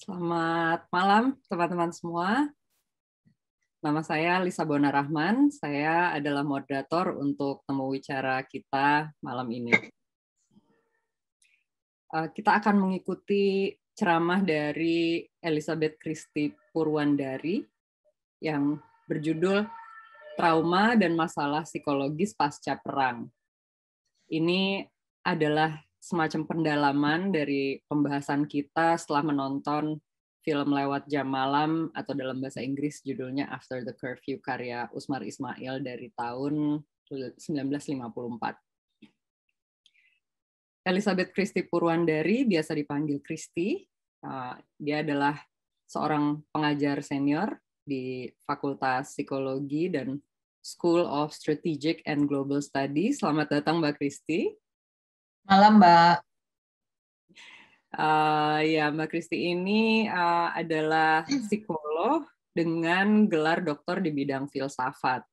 Selamat malam teman-teman semua. Nama saya Lisa Bona Rahman. Saya adalah moderator untuk temu wicara kita malam ini. Eh, kita akan mengikuti ceramah dari Elizabeth Christie Purwandari yang berjudul Trauma dan Masalah Psikologis Pasca Perang. Ini adalah semacam pendalaman dari pembahasan kita setelah menonton film lewat jam malam atau dalam bahasa Inggris judulnya After the Curfew karya Usmar Ismail dari tahun 1954. Elizabeth Christie Purwandari biasa dipanggil Christie. Uh, dia adalah seorang pengajar senior di Fakultas Psikologi dan School of Strategic and Global Studies. Selamat datang Mbak Christie. Malam Mbak. Uh, ya Mbak Kristi ini uh, adalah psikolog dengan gelar doktor di bidang filsafat.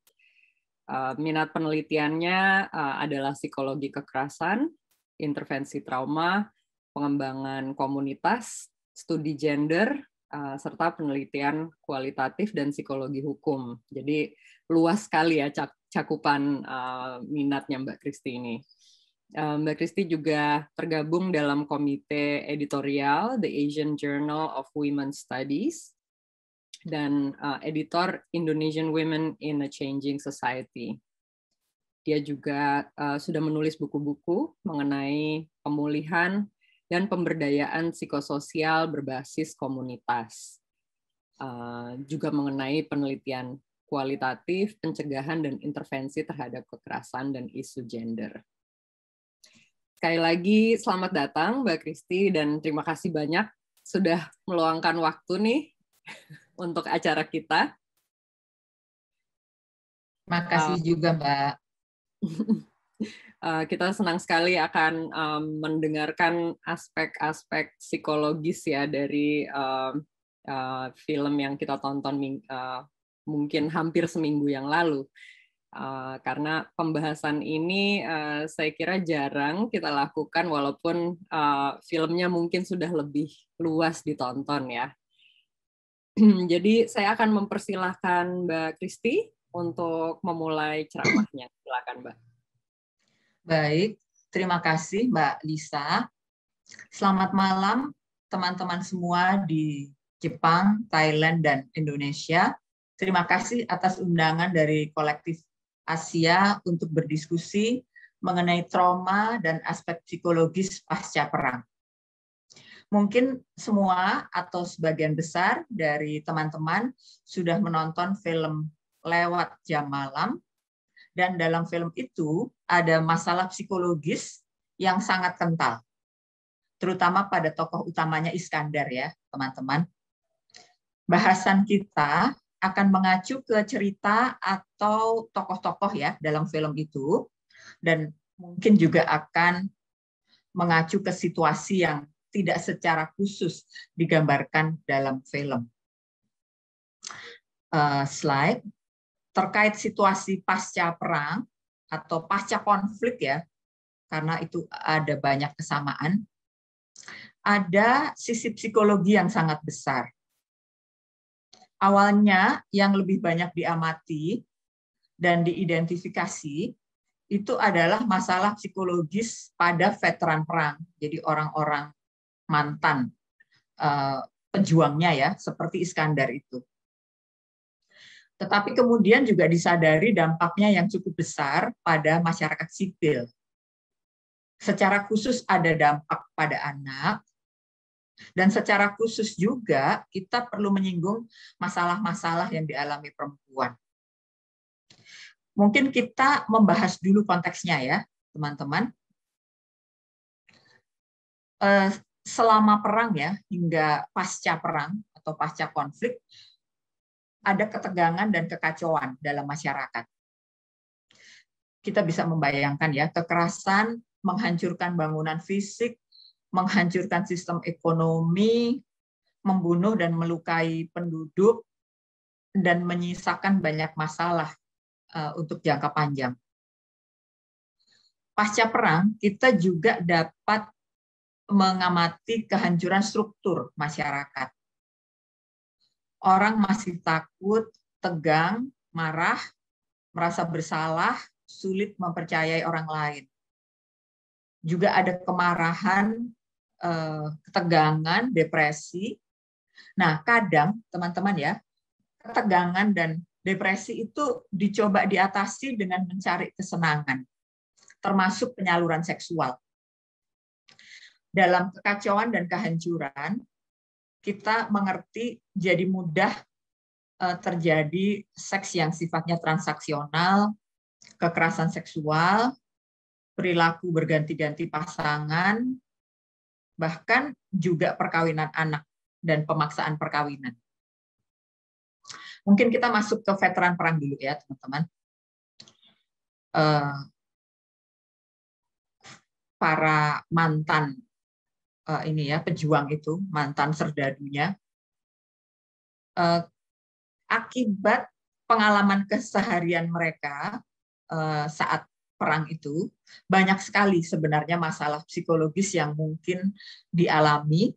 Uh, minat penelitiannya uh, adalah psikologi kekerasan, intervensi trauma, pengembangan komunitas, studi gender, uh, serta penelitian kualitatif dan psikologi hukum. Jadi luas sekali ya cak cakupan uh, minatnya Mbak Kristi ini. Eh, Mbak Kristi juga tergabung dalam komite editorial The Asian Journal of Women Studies dan uh, editor Indonesian Women in a Changing Society. Dia juga uh, sudah menulis buku-buku mengenai pemulihan dan pemberdayaan psikososial berbasis komunitas. Uh, juga mengenai penelitian kualitatif, pencegahan, dan intervensi terhadap kekerasan dan isu gender. Sekali lagi selamat datang Mbak Kristi dan terima kasih banyak sudah meluangkan waktu nih untuk acara kita. Terima kasih um, juga Mbak. Eh, kita senang sekali akan um, mendengarkan aspek-aspek psikologis ya dari um, uh, film yang kita tonton uh, mungkin hampir seminggu yang lalu. Uh, karena pembahasan ini uh, saya kira jarang kita lakukan walaupun uh, filmnya mungkin sudah lebih luas ditonton ya. Jadi saya akan mempersilahkan Mbak Kristi untuk memulai ceramahnya. Silakan Mbak. Baik, terima kasih Mbak Lisa. Selamat malam teman-teman semua di Jepang, Thailand, dan Indonesia. Terima kasih atas undangan dari kolektif Asia untuk berdiskusi mengenai trauma dan aspek psikologis pasca perang. Mungkin semua atau sebagian besar dari teman-teman sudah menonton film Lewat Jam Malam, dan dalam film itu ada masalah psikologis yang sangat kental, terutama pada tokoh utamanya Iskandar ya, teman-teman. Bahasan kita akan mengacu ke cerita atau tokoh-tokoh ya dalam film itu dan mungkin juga akan mengacu ke situasi yang tidak secara khusus digambarkan dalam film. Uh, slide terkait situasi pasca perang atau pasca konflik ya, karena itu ada banyak kesamaan. Ada sisi psikologi yang sangat besar awalnya yang lebih banyak diamati dan diidentifikasi itu adalah masalah psikologis pada veteran perang, jadi orang-orang mantan eh, pejuangnya ya, seperti Iskandar itu. Tetapi kemudian juga disadari dampaknya yang cukup besar pada masyarakat sipil. Secara khusus ada dampak pada anak, dan secara khusus juga kita perlu menyinggung masalah-masalah yang dialami perempuan. Mungkin kita membahas dulu konteksnya ya, teman-teman. Eh, selama perang ya, hingga pasca perang atau pasca konflik, ada ketegangan dan kekacauan dalam masyarakat. Kita bisa membayangkan ya, kekerasan menghancurkan bangunan fisik, menghancurkan sistem ekonomi, membunuh dan melukai penduduk, dan menyisakan banyak masalah eh, untuk jangka panjang. Pasca perang, kita juga dapat mengamati kehancuran struktur masyarakat. Orang masih takut, tegang, marah, merasa bersalah, sulit mempercayai orang lain. Juga ada kemarahan, Eh, ketegangan, depresi. Nah, kadang teman-teman ya, ketegangan dan depresi itu dicoba diatasi dengan mencari kesenangan, termasuk penyaluran seksual. Dalam kekacauan dan kehancuran, kita mengerti jadi mudah eh, terjadi seks yang sifatnya transaksional, kekerasan seksual, perilaku berganti-ganti pasangan, bahkan juga perkawinan anak dan pemaksaan perkawinan. Mungkin kita masuk ke veteran perang dulu ya, teman-teman. Eh, para mantan eh, ini ya pejuang itu, mantan serdadunya, eh, akibat pengalaman keseharian mereka saat perang itu banyak sekali sebenarnya masalah psikologis yang mungkin dialami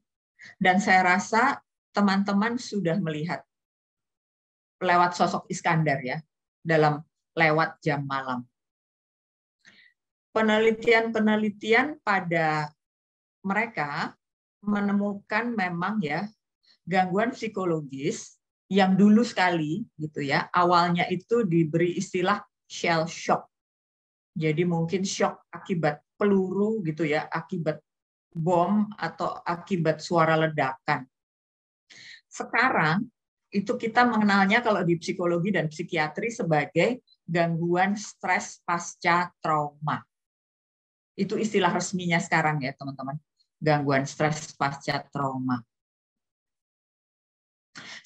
dan saya rasa teman-teman sudah melihat lewat sosok Iskandar ya dalam lewat jam malam. Penelitian-penelitian pada mereka menemukan memang ya gangguan psikologis yang dulu sekali gitu ya awalnya itu diberi istilah shell shock jadi mungkin shock akibat peluru gitu ya, akibat bom atau akibat suara ledakan. Sekarang itu kita mengenalnya kalau di psikologi dan psikiatri sebagai gangguan stres pasca trauma. Itu istilah resminya sekarang ya, teman-teman. Gangguan stres pasca trauma.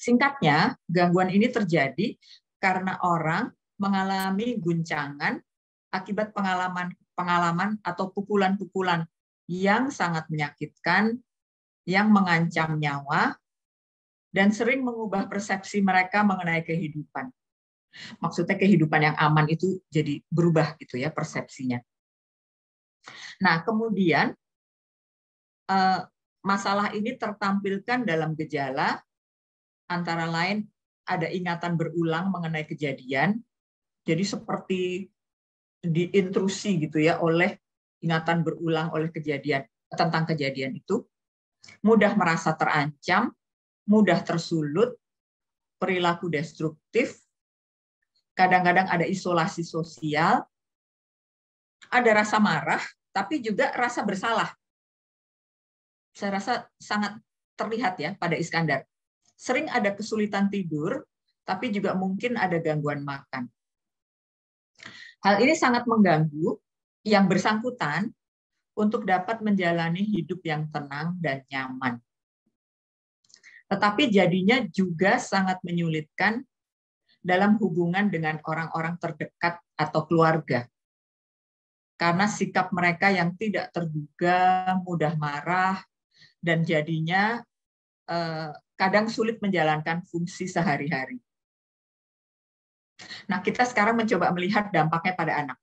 Singkatnya, gangguan ini terjadi karena orang mengalami guncangan akibat pengalaman-pengalaman atau pukulan-pukulan yang sangat menyakitkan, yang mengancam nyawa, dan sering mengubah persepsi mereka mengenai kehidupan. Maksudnya kehidupan yang aman itu jadi berubah gitu ya persepsinya. Nah, kemudian eh, masalah ini tertampilkan dalam gejala antara lain ada ingatan berulang mengenai kejadian. Jadi seperti diintrusi gitu ya oleh ingatan berulang oleh kejadian tentang kejadian itu, mudah merasa terancam, mudah tersulut, perilaku destruktif, kadang-kadang ada isolasi sosial, ada rasa marah, tapi juga rasa bersalah. Saya rasa sangat terlihat ya pada Iskandar. Sering ada kesulitan tidur, tapi juga mungkin ada gangguan makan. Hal ini sangat mengganggu yang bersangkutan untuk dapat menjalani hidup yang tenang dan nyaman. Tetapi jadinya juga sangat menyulitkan dalam hubungan dengan orang-orang terdekat atau keluarga. Karena sikap mereka yang tidak terduga, mudah marah, dan jadinya eh, kadang sulit menjalankan fungsi sehari-hari. Nah, kita sekarang mencoba melihat dampaknya pada anak.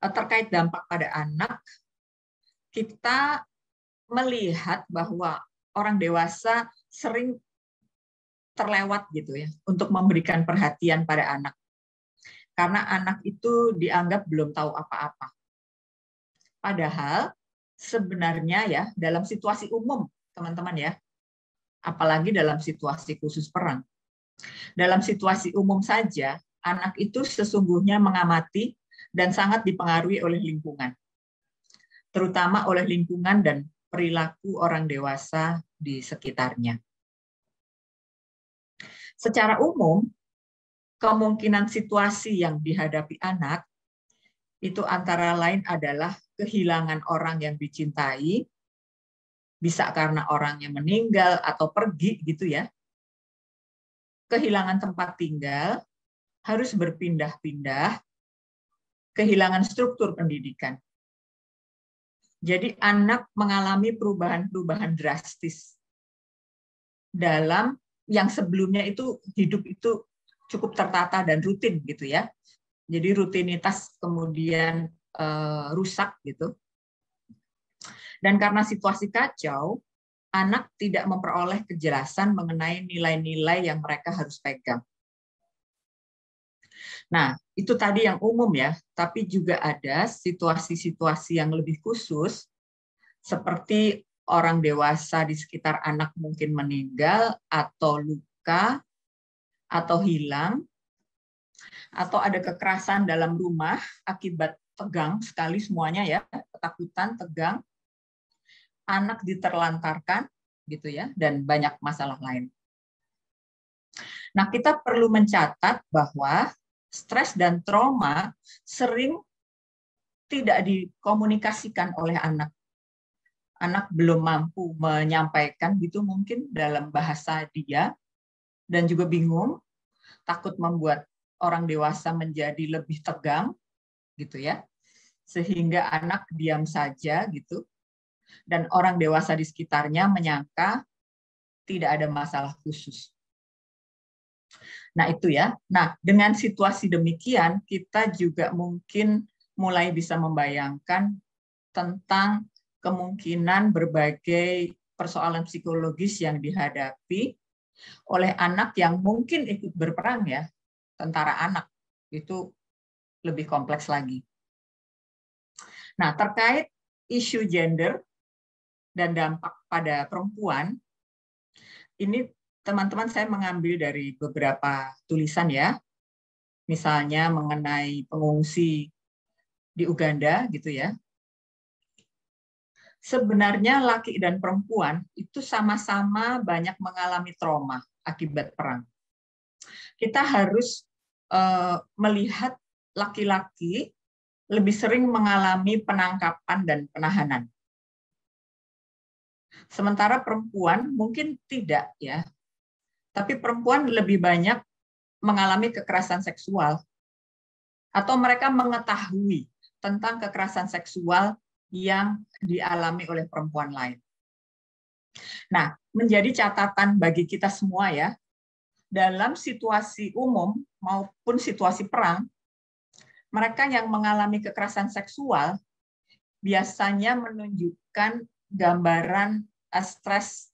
Eh, terkait dampak pada anak, kita melihat bahwa orang dewasa sering terlewat gitu ya untuk memberikan perhatian pada anak. Karena anak itu dianggap belum tahu apa-apa. Padahal sebenarnya ya dalam situasi umum, teman-teman ya, apalagi dalam situasi khusus perang, dalam situasi umum saja, anak itu sesungguhnya mengamati dan sangat dipengaruhi oleh lingkungan, terutama oleh lingkungan dan perilaku orang dewasa di sekitarnya. Secara umum, kemungkinan situasi yang dihadapi anak itu antara lain adalah kehilangan orang yang dicintai, bisa karena orangnya meninggal atau pergi gitu ya, kehilangan tempat tinggal, harus berpindah-pindah, kehilangan struktur pendidikan. Jadi anak mengalami perubahan-perubahan drastis dalam yang sebelumnya itu hidup itu cukup tertata dan rutin gitu ya. Jadi rutinitas kemudian e, rusak gitu. Dan karena situasi kacau, anak tidak memperoleh kejelasan mengenai nilai-nilai yang mereka harus pegang. Nah, itu tadi yang umum ya, tapi juga ada situasi-situasi yang lebih khusus seperti orang dewasa di sekitar anak mungkin meninggal atau luka atau hilang atau ada kekerasan dalam rumah akibat tegang sekali semuanya ya, ketakutan, tegang anak diterlantarkan gitu ya dan banyak masalah lain. Nah, kita perlu mencatat bahwa stres dan trauma sering tidak dikomunikasikan oleh anak. Anak belum mampu menyampaikan gitu mungkin dalam bahasa dia dan juga bingung, takut membuat orang dewasa menjadi lebih tegang gitu ya. Sehingga anak diam saja gitu dan orang dewasa di sekitarnya menyangka tidak ada masalah khusus. Nah, itu ya. Nah, dengan situasi demikian, kita juga mungkin mulai bisa membayangkan tentang kemungkinan berbagai persoalan psikologis yang dihadapi oleh anak yang mungkin ikut berperang ya, tentara anak. Itu lebih kompleks lagi. Nah, terkait isu gender, dan dampak pada perempuan, ini teman-teman saya mengambil dari beberapa tulisan ya, misalnya mengenai pengungsi di Uganda gitu ya. Sebenarnya laki dan perempuan itu sama-sama banyak mengalami trauma akibat perang. Kita harus uh, melihat laki-laki lebih sering mengalami penangkapan dan penahanan Sementara perempuan mungkin tidak ya. Tapi perempuan lebih banyak mengalami kekerasan seksual atau mereka mengetahui tentang kekerasan seksual yang dialami oleh perempuan lain. Nah, menjadi catatan bagi kita semua ya, dalam situasi umum maupun situasi perang, mereka yang mengalami kekerasan seksual biasanya menunjukkan gambaran Eh, stres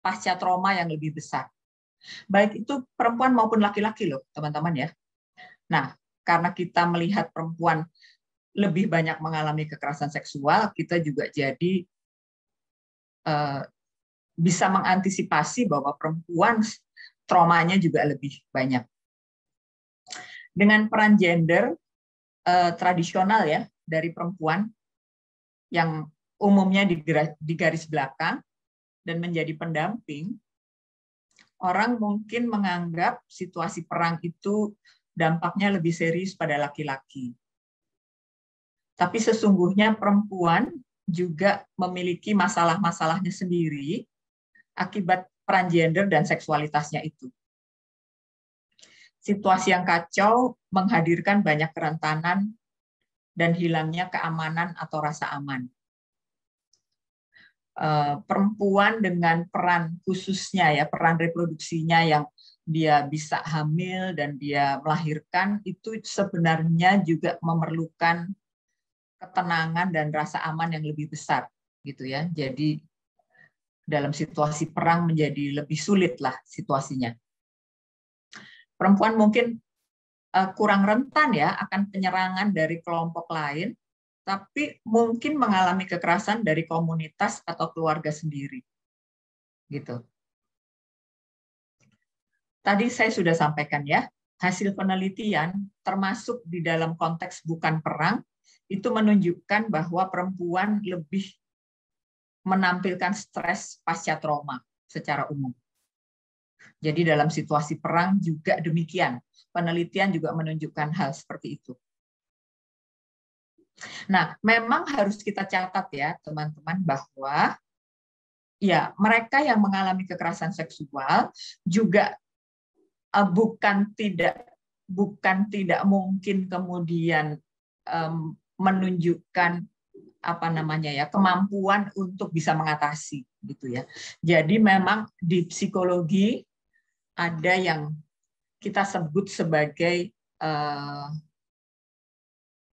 pasca trauma yang lebih besar. Baik itu perempuan maupun laki-laki loh, teman-teman ya. Nah, karena kita melihat perempuan lebih banyak mengalami kekerasan seksual, kita juga jadi uh, bisa mengantisipasi bahwa perempuan traumanya juga lebih banyak. Dengan peran gender uh, tradisional ya dari perempuan yang umumnya di garis belakang dan menjadi pendamping, orang mungkin menganggap situasi perang itu dampaknya lebih serius pada laki-laki. Tapi sesungguhnya perempuan juga memiliki masalah-masalahnya sendiri akibat peran gender dan seksualitasnya itu. Situasi yang kacau menghadirkan banyak kerentanan dan hilangnya keamanan atau rasa aman. Eh, perempuan dengan peran khususnya ya peran reproduksinya yang dia bisa hamil dan dia melahirkan itu sebenarnya juga memerlukan ketenangan dan rasa aman yang lebih besar gitu ya jadi dalam situasi perang menjadi lebih sulit lah situasinya perempuan mungkin eh, kurang rentan ya akan penyerangan dari kelompok lain tapi mungkin mengalami kekerasan dari komunitas atau keluarga sendiri. Gitu. Tadi saya sudah sampaikan ya, hasil penelitian termasuk di dalam konteks bukan perang itu menunjukkan bahwa perempuan lebih menampilkan stres pasca trauma secara umum. Jadi dalam situasi perang juga demikian. Penelitian juga menunjukkan hal seperti itu. Nah, memang harus kita catat ya, teman-teman, bahwa ya mereka yang mengalami kekerasan seksual juga uh, bukan tidak bukan tidak mungkin kemudian um, menunjukkan apa namanya ya kemampuan untuk bisa mengatasi gitu ya. Jadi memang di psikologi ada yang kita sebut sebagai uh,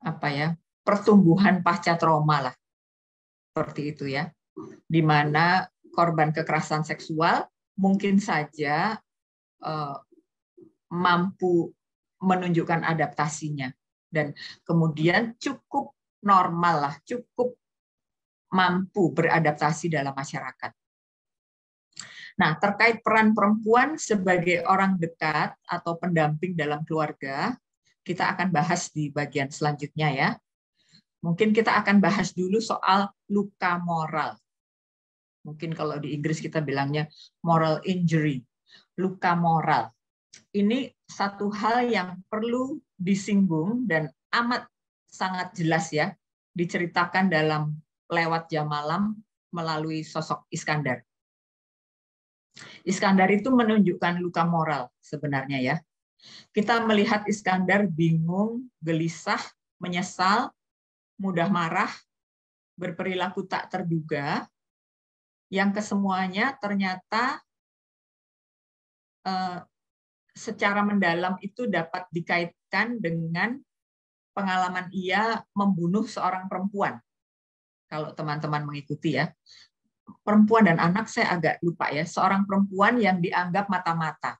apa ya pertumbuhan pasca trauma lah. Seperti itu ya. Di mana korban kekerasan seksual mungkin saja uh, mampu menunjukkan adaptasinya dan kemudian cukup normal lah, cukup mampu beradaptasi dalam masyarakat. Nah, terkait peran perempuan sebagai orang dekat atau pendamping dalam keluarga, kita akan bahas di bagian selanjutnya ya. Mungkin kita akan bahas dulu soal luka moral. Mungkin kalau di Inggris kita bilangnya moral injury, luka moral. Ini satu hal yang perlu disinggung dan amat sangat jelas ya diceritakan dalam lewat jam malam melalui sosok Iskandar. Iskandar itu menunjukkan luka moral sebenarnya ya. Kita melihat Iskandar bingung, gelisah, menyesal, mudah marah, berperilaku tak terduga, yang kesemuanya ternyata eh, secara mendalam itu dapat dikaitkan dengan pengalaman ia membunuh seorang perempuan. Kalau teman-teman mengikuti ya. Perempuan dan anak saya agak lupa ya. Seorang perempuan yang dianggap mata-mata.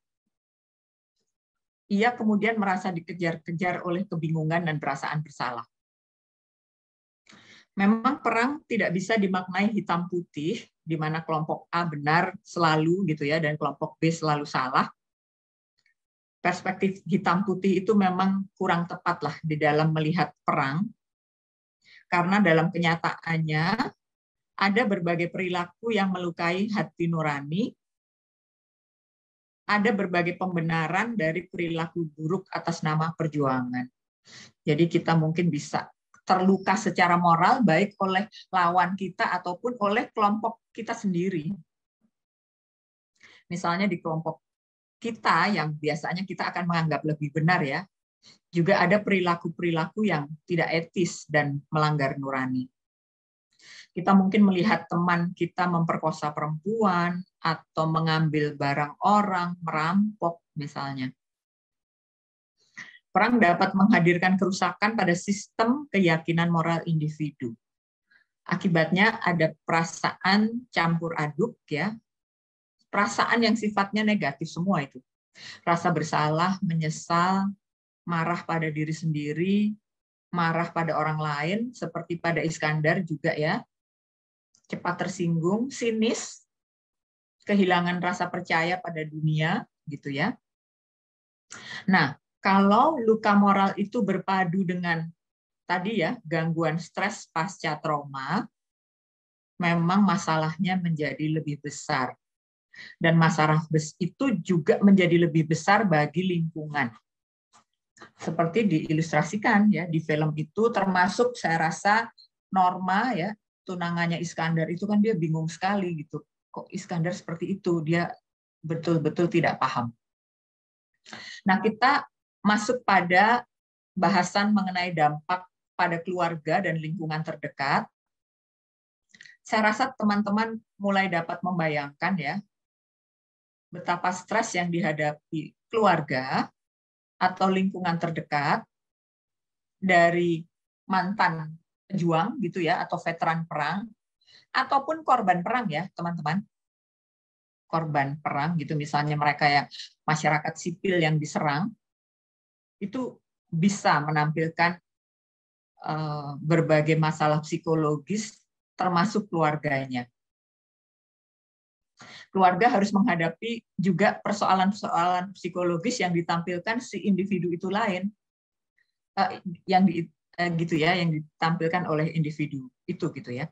Ia kemudian merasa dikejar-kejar oleh kebingungan dan perasaan bersalah memang perang tidak bisa dimaknai hitam putih, di mana kelompok A benar selalu gitu ya, dan kelompok B selalu salah. Perspektif hitam putih itu memang kurang tepat lah di dalam melihat perang, karena dalam kenyataannya ada berbagai perilaku yang melukai hati nurani, ada berbagai pembenaran dari perilaku buruk atas nama perjuangan. Jadi kita mungkin bisa terluka secara moral baik oleh lawan kita ataupun oleh kelompok kita sendiri. Misalnya di kelompok kita yang biasanya kita akan menganggap lebih benar ya, juga ada perilaku-perilaku yang tidak etis dan melanggar nurani. Kita mungkin melihat teman kita memperkosa perempuan atau mengambil barang orang, merampok misalnya. Perang dapat menghadirkan kerusakan pada sistem keyakinan moral individu. Akibatnya ada perasaan campur aduk ya. Perasaan yang sifatnya negatif semua itu. Rasa bersalah, menyesal, marah pada diri sendiri, marah pada orang lain seperti pada Iskandar juga ya. Cepat tersinggung, sinis, kehilangan rasa percaya pada dunia gitu ya. Nah, kalau luka moral itu berpadu dengan tadi ya gangguan stres pasca trauma, memang masalahnya menjadi lebih besar. Dan masalah itu juga menjadi lebih besar bagi lingkungan. Seperti diilustrasikan ya di film itu termasuk saya rasa norma ya tunangannya Iskandar itu kan dia bingung sekali gitu. Kok Iskandar seperti itu? Dia betul-betul tidak paham. Nah, kita masuk pada bahasan mengenai dampak pada keluarga dan lingkungan terdekat, saya rasa teman-teman mulai dapat membayangkan ya betapa stres yang dihadapi keluarga atau lingkungan terdekat dari mantan pejuang gitu ya atau veteran perang ataupun korban perang ya teman-teman korban perang gitu misalnya mereka yang masyarakat sipil yang diserang itu bisa menampilkan eh, berbagai masalah psikologis termasuk keluarganya. Keluarga harus menghadapi juga persoalan-persoalan psikologis yang ditampilkan si individu itu lain eh, yang di, eh, gitu ya yang ditampilkan oleh individu itu gitu ya.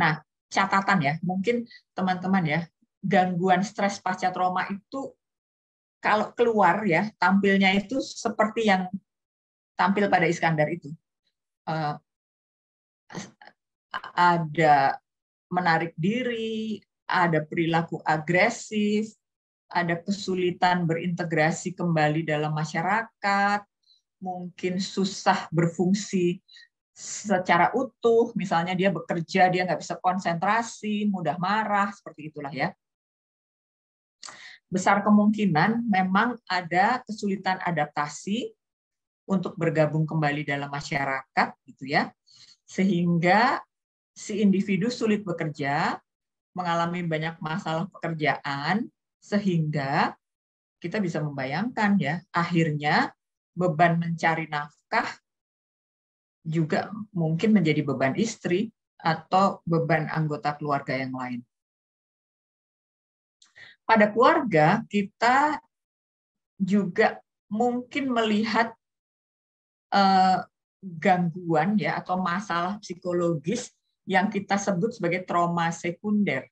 Nah, catatan ya, mungkin teman-teman ya, gangguan stres pasca trauma itu kalau keluar ya tampilnya itu seperti yang tampil pada Iskandar itu uh, ada menarik diri, ada perilaku agresif, ada kesulitan berintegrasi kembali dalam masyarakat, mungkin susah berfungsi secara utuh, misalnya dia bekerja dia nggak bisa konsentrasi, mudah marah seperti itulah ya besar kemungkinan memang ada kesulitan adaptasi untuk bergabung kembali dalam masyarakat gitu ya. Sehingga si individu sulit bekerja, mengalami banyak masalah pekerjaan sehingga kita bisa membayangkan ya, akhirnya beban mencari nafkah juga mungkin menjadi beban istri atau beban anggota keluarga yang lain pada keluarga kita juga mungkin melihat eh, gangguan ya atau masalah psikologis yang kita sebut sebagai trauma sekunder.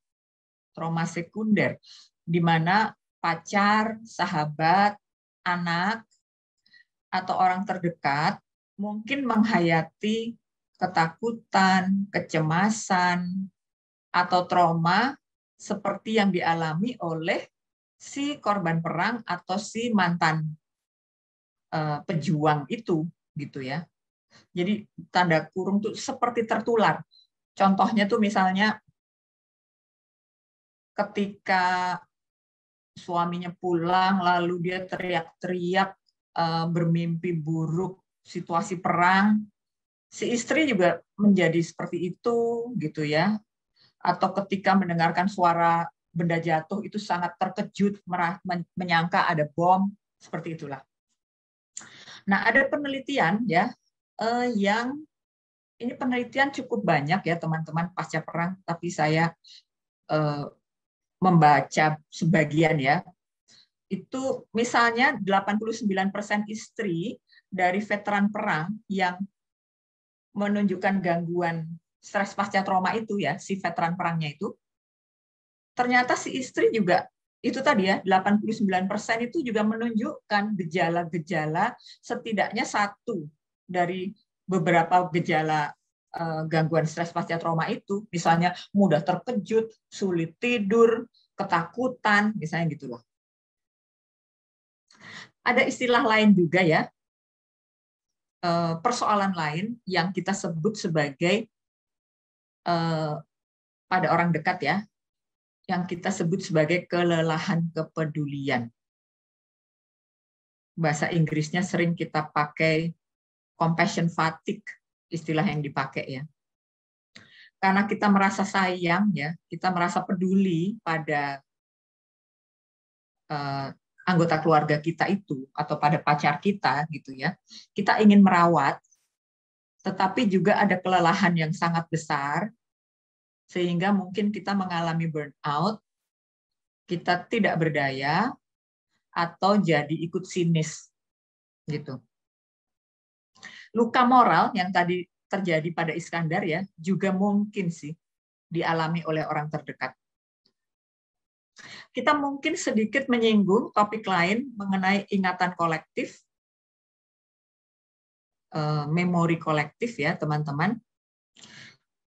Trauma sekunder di mana pacar, sahabat, anak atau orang terdekat mungkin menghayati ketakutan, kecemasan atau trauma seperti yang dialami oleh si korban perang atau si mantan eh, pejuang itu gitu ya. Jadi tanda kurung tuh seperti tertular. Contohnya tuh misalnya ketika suaminya pulang lalu dia teriak-teriak eh, bermimpi buruk situasi perang si istri juga menjadi seperti itu gitu ya atau ketika mendengarkan suara benda jatuh itu sangat terkejut, merah, menyangka ada bom, seperti itulah. Nah, ada penelitian ya eh, yang ini penelitian cukup banyak ya teman-teman pasca perang, tapi saya eh, membaca sebagian ya. Itu misalnya 89% istri dari veteran perang yang menunjukkan gangguan stres pasca trauma itu ya, si veteran perangnya itu, ternyata si istri juga itu tadi ya 89% itu juga menunjukkan gejala-gejala setidaknya satu dari beberapa gejala eh, gangguan stres pasca trauma itu misalnya mudah terkejut, sulit tidur, ketakutan, misalnya gitu loh. Ada istilah lain juga ya. Eh, persoalan lain yang kita sebut sebagai Eh, pada orang dekat ya, yang kita sebut sebagai kelelahan kepedulian. Bahasa Inggrisnya sering kita pakai compassion fatigue, istilah yang dipakai ya. Karena kita merasa sayang ya, kita merasa peduli pada uh, anggota keluarga kita itu atau pada pacar kita gitu ya. Kita ingin merawat, tetapi juga ada kelelahan yang sangat besar, sehingga mungkin kita mengalami burnout, kita tidak berdaya, atau jadi ikut sinis. gitu. Luka moral yang tadi terjadi pada Iskandar ya juga mungkin sih dialami oleh orang terdekat. Kita mungkin sedikit menyinggung topik lain mengenai ingatan kolektif Eh, memori kolektif ya teman-teman.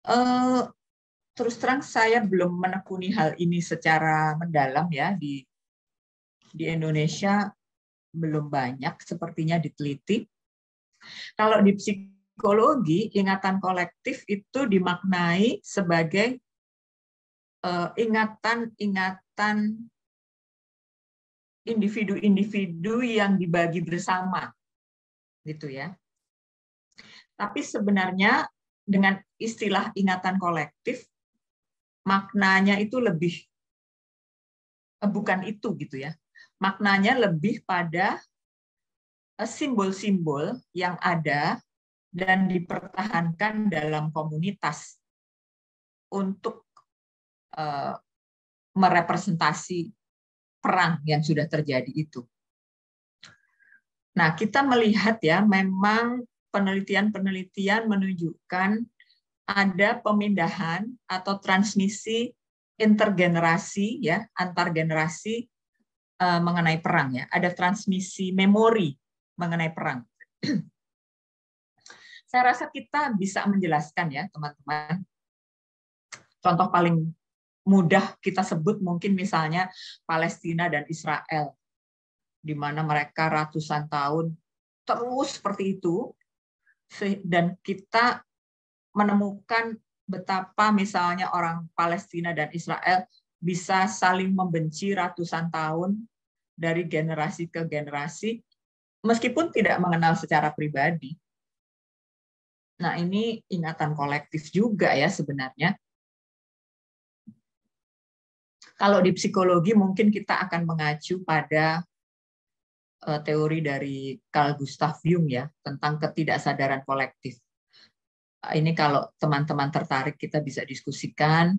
Eh, terus terang saya belum menekuni hal ini secara mendalam ya di di Indonesia belum banyak sepertinya diteliti. Kalau di psikologi ingatan kolektif itu dimaknai sebagai eh, ingatan-ingatan individu-individu yang dibagi bersama gitu ya tapi sebenarnya dengan istilah ingatan kolektif, maknanya itu lebih eh, bukan itu gitu ya. Maknanya lebih pada eh, simbol-simbol yang ada dan dipertahankan dalam komunitas untuk eh, merepresentasi perang yang sudah terjadi itu. Nah, kita melihat ya, memang penelitian-penelitian menunjukkan ada pemindahan atau transmisi intergenerasi ya antar generasi uh, mengenai perang ya ada transmisi memori mengenai perang saya rasa kita bisa menjelaskan ya teman-teman contoh paling mudah kita sebut mungkin misalnya Palestina dan Israel di mana mereka ratusan tahun terus seperti itu dan kita menemukan betapa misalnya orang Palestina dan Israel bisa saling membenci ratusan tahun dari generasi ke generasi meskipun tidak mengenal secara pribadi. Nah, ini ingatan kolektif juga ya sebenarnya. Kalau di psikologi mungkin kita akan mengacu pada Eh, teori dari Carl Gustav Jung ya tentang ketidaksadaran kolektif. Ini kalau teman-teman tertarik kita bisa diskusikan.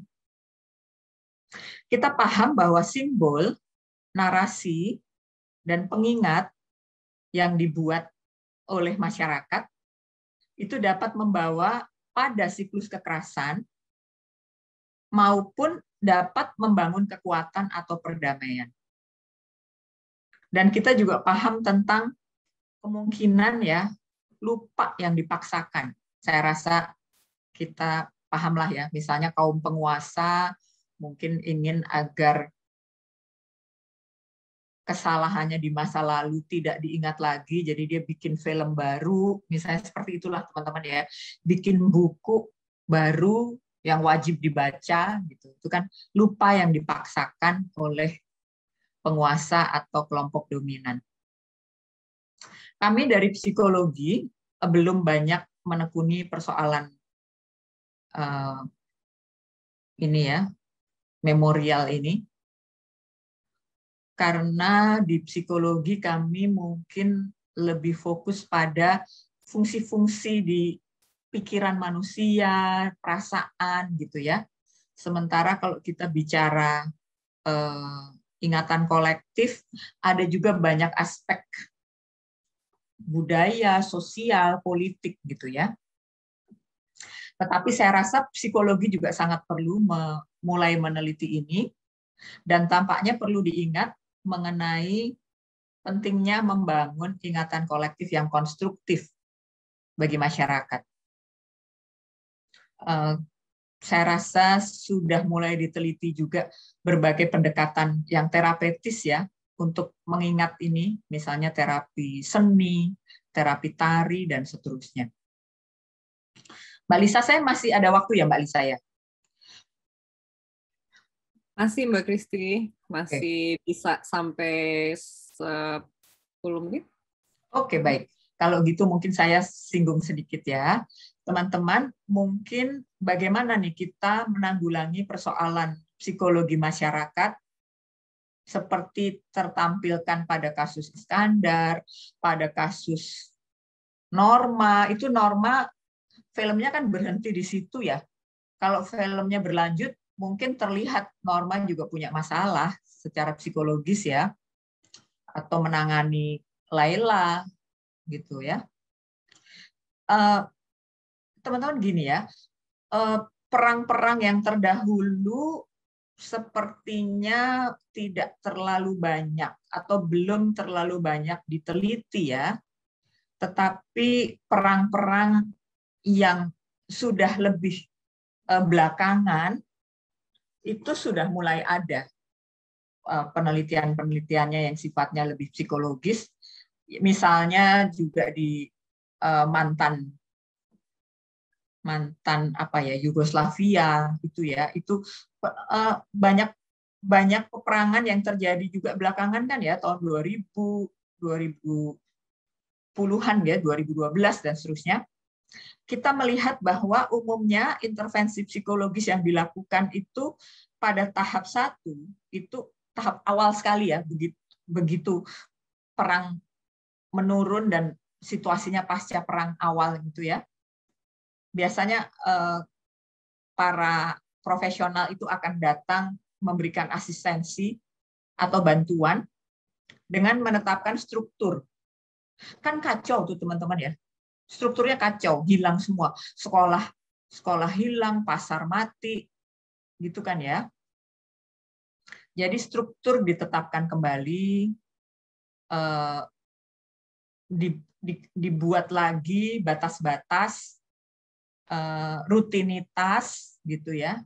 Kita paham bahwa simbol, narasi, dan pengingat yang dibuat oleh masyarakat itu dapat membawa pada siklus kekerasan maupun dapat membangun kekuatan atau perdamaian. Dan kita juga paham tentang kemungkinan ya lupa yang dipaksakan. Saya rasa kita pahamlah ya, misalnya kaum penguasa mungkin ingin agar kesalahannya di masa lalu tidak diingat lagi, jadi dia bikin film baru, misalnya seperti itulah teman-teman ya, bikin buku baru yang wajib dibaca gitu. Itu kan lupa yang dipaksakan oleh penguasa atau kelompok dominan. Kami dari psikologi eh, belum banyak menekuni persoalan uh, ini ya memorial ini karena di psikologi kami mungkin lebih fokus pada fungsi-fungsi di pikiran manusia, perasaan gitu ya. Sementara kalau kita bicara eh, ingatan kolektif, ada juga banyak aspek budaya, sosial, politik gitu ya. Tetapi saya rasa psikologi juga sangat perlu mulai meneliti ini dan tampaknya perlu diingat mengenai pentingnya membangun ingatan kolektif yang konstruktif bagi masyarakat. Eh, saya rasa sudah mulai diteliti juga berbagai pendekatan yang terapeutis ya untuk mengingat ini, misalnya terapi seni, terapi tari, dan seterusnya. Mbak Lisa, saya masih ada waktu ya Mbak Lisa ya? Masih Mbak Kristi, masih okay. bisa sampai 10 menit. Oke, okay, baik. Kalau gitu mungkin saya singgung sedikit ya. Teman-teman, mungkin bagaimana nih kita menanggulangi persoalan psikologi masyarakat seperti tertampilkan pada kasus standar, pada kasus norma. Itu norma filmnya kan berhenti di situ ya. Kalau filmnya berlanjut, mungkin terlihat norma juga punya masalah secara psikologis ya. Atau menangani Laila, gitu ya. Eh, teman-teman uh, gini ya, eh, perang-perang uh, perang -perang yang terdahulu sepertinya tidak terlalu banyak atau belum terlalu banyak diteliti ya. Tetapi perang-perang yang sudah lebih eh, belakangan itu sudah mulai ada penelitian-penelitiannya yang sifatnya lebih psikologis misalnya juga di uh, mantan mantan apa ya Yugoslavia itu ya itu uh, banyak banyak peperangan yang terjadi juga belakangan kan ya tahun 2000 2000 puluhan ya 2012 dan seterusnya kita melihat bahwa umumnya intervensi psikologis yang dilakukan itu pada tahap satu itu tahap awal sekali ya begitu begitu perang menurun dan situasinya pasca perang awal gitu ya. Biasanya eh, para profesional itu akan datang memberikan asistensi atau bantuan dengan menetapkan struktur. Kan kacau tuh teman-teman ya. Strukturnya kacau, hilang semua. Sekolah sekolah hilang, pasar mati, gitu kan ya. Jadi struktur ditetapkan kembali, eh, dibuat lagi batas-batas eh, rutinitas gitu ya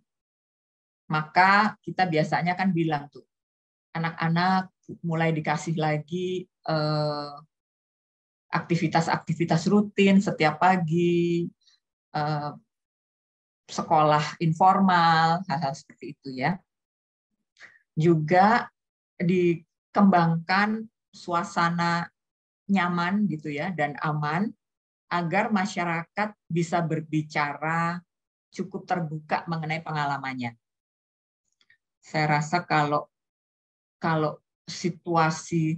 maka kita biasanya kan bilang tuh anak-anak mulai dikasih lagi eh, aktivitas-aktivitas rutin setiap pagi eh, sekolah informal hal-hal seperti itu ya juga dikembangkan suasana nyaman gitu ya dan aman agar masyarakat bisa berbicara cukup terbuka mengenai pengalamannya. Saya rasa kalau kalau situasi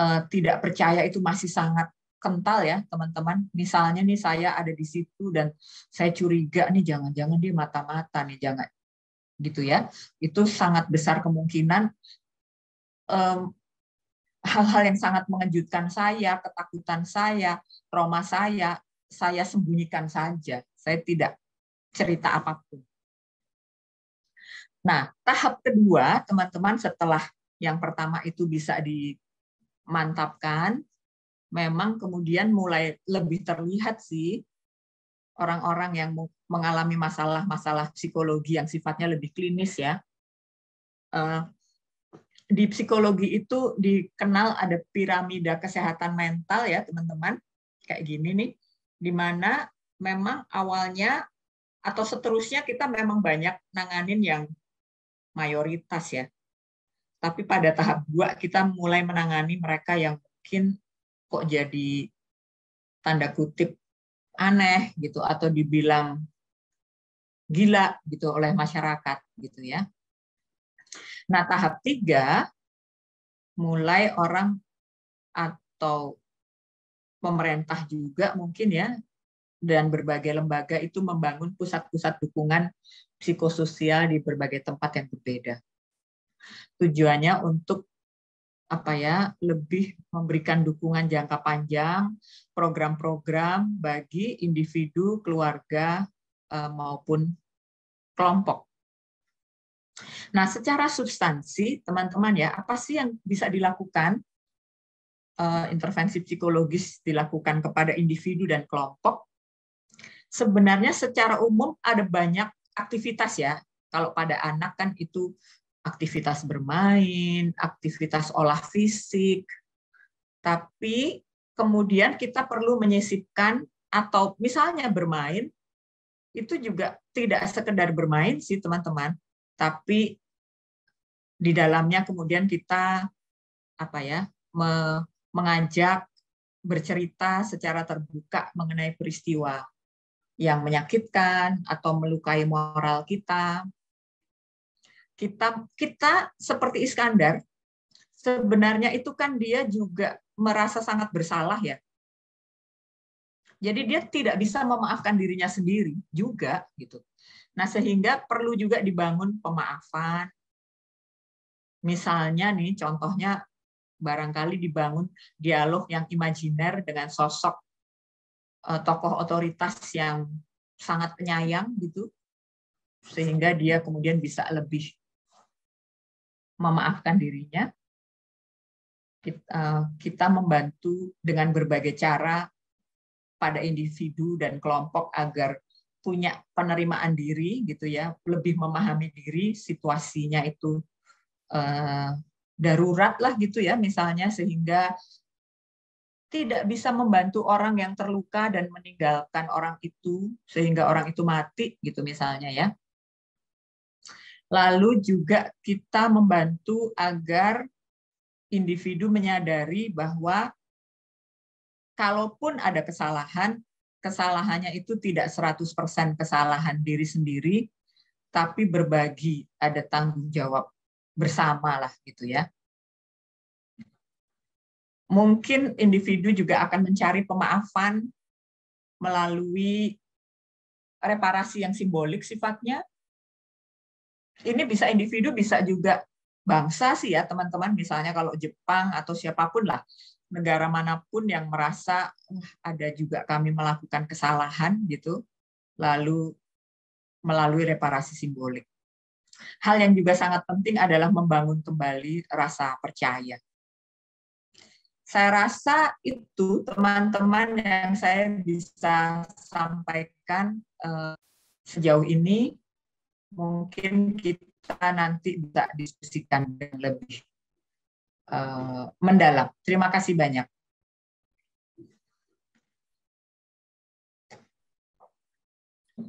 uh, tidak percaya itu masih sangat kental ya teman-teman. Misalnya nih saya ada di situ dan saya curiga nih jangan-jangan dia mata-mata nih jangan gitu ya. Itu sangat besar kemungkinan um, hal-hal yang sangat mengejutkan saya, ketakutan saya, trauma saya, saya sembunyikan saja. Saya tidak cerita apapun. Nah, tahap kedua, teman-teman, setelah yang pertama itu bisa dimantapkan, memang kemudian mulai lebih terlihat sih orang-orang yang mengalami masalah-masalah psikologi yang sifatnya lebih klinis ya. Eh, di psikologi itu dikenal ada piramida kesehatan mental ya teman-teman kayak gini nih di mana memang awalnya atau seterusnya kita memang banyak nanganin yang mayoritas ya tapi pada tahap dua kita mulai menangani mereka yang mungkin kok jadi tanda kutip aneh gitu atau dibilang gila gitu oleh masyarakat gitu ya Nah, tahap tiga mulai orang atau pemerintah juga mungkin ya dan berbagai lembaga itu membangun pusat-pusat dukungan psikososial di berbagai tempat yang berbeda. Tujuannya untuk apa ya lebih memberikan dukungan jangka panjang program-program bagi individu, keluarga eh, maupun kelompok. Nah, secara substansi, teman-teman ya, apa sih yang bisa dilakukan? Eh, intervensi psikologis dilakukan kepada individu dan kelompok. Sebenarnya secara umum ada banyak aktivitas ya. Kalau pada anak kan itu aktivitas bermain, aktivitas olah fisik. Tapi kemudian kita perlu menyisipkan atau misalnya bermain itu juga tidak sekedar bermain sih teman-teman, tapi di dalamnya kemudian kita apa ya me, mengajak bercerita secara terbuka mengenai peristiwa yang menyakitkan atau melukai moral kita. Kita kita seperti Iskandar sebenarnya itu kan dia juga merasa sangat bersalah ya. Jadi dia tidak bisa memaafkan dirinya sendiri juga gitu. Nah, sehingga perlu juga dibangun pemaafan. Misalnya nih, contohnya barangkali dibangun dialog yang imajiner dengan sosok eh, tokoh otoritas yang sangat penyayang gitu, sehingga dia kemudian bisa lebih memaafkan dirinya. Kita, eh, kita membantu dengan berbagai cara pada individu dan kelompok agar punya penerimaan diri gitu ya, lebih memahami diri situasinya itu eh, darurat lah gitu ya misalnya sehingga tidak bisa membantu orang yang terluka dan meninggalkan orang itu sehingga orang itu mati gitu misalnya ya. Lalu juga kita membantu agar individu menyadari bahwa kalaupun ada kesalahan kesalahannya itu tidak 100% kesalahan diri sendiri, tapi berbagi, ada tanggung jawab bersama lah gitu ya. Mungkin individu juga akan mencari pemaafan melalui reparasi yang simbolik sifatnya. Ini bisa individu, bisa juga bangsa sih ya teman-teman, misalnya kalau Jepang atau siapapun lah, negara manapun yang merasa oh, ada juga kami melakukan kesalahan gitu, lalu melalui reparasi simbolik. Hal yang juga sangat penting adalah membangun kembali rasa percaya. Saya rasa itu teman-teman yang saya bisa sampaikan eh, sejauh ini mungkin kita nanti bisa diskusikan lebih Eh, mendalam. Terima kasih banyak.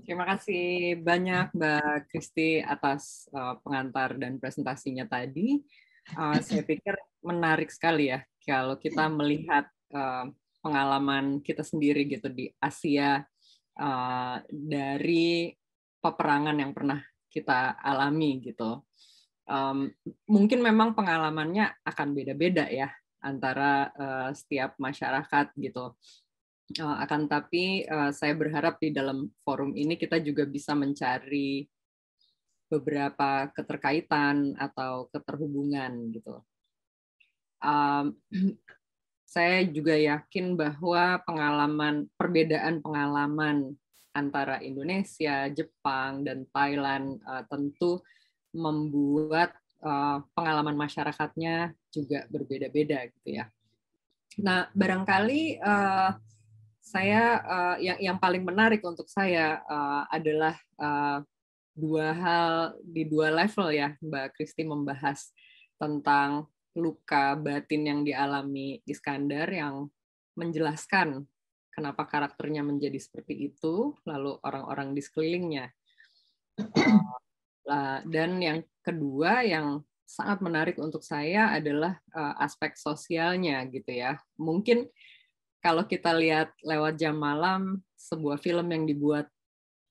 Terima kasih banyak Mbak Kristi atas eh, pengantar dan presentasinya tadi. Eh, saya pikir menarik sekali ya kalau kita melihat pengalaman kita sendiri gitu di Asia dari peperangan yang pernah kita alami gitu um, mungkin memang pengalamannya akan beda-beda ya antara uh, setiap masyarakat gitu. Uh, akan tapi uh, saya berharap di dalam forum ini kita juga bisa mencari beberapa keterkaitan atau keterhubungan gitu. Um, saya juga yakin bahwa pengalaman perbedaan pengalaman antara Indonesia, Jepang, dan Thailand uh, tentu membuat eh, pengalaman masyarakatnya juga berbeda-beda gitu ya. Nah, barangkali eh, saya eh, yang yang paling menarik untuk saya adalah dua hal di dua level ya Mbak Kristi membahas tentang luka batin yang dialami Iskandar yang menjelaskan kenapa karakternya menjadi seperti itu lalu orang-orang di sekelilingnya dan yang kedua yang sangat menarik untuk saya adalah eh, aspek sosialnya gitu ya. Mungkin kalau kita lihat lewat jam malam sebuah film yang dibuat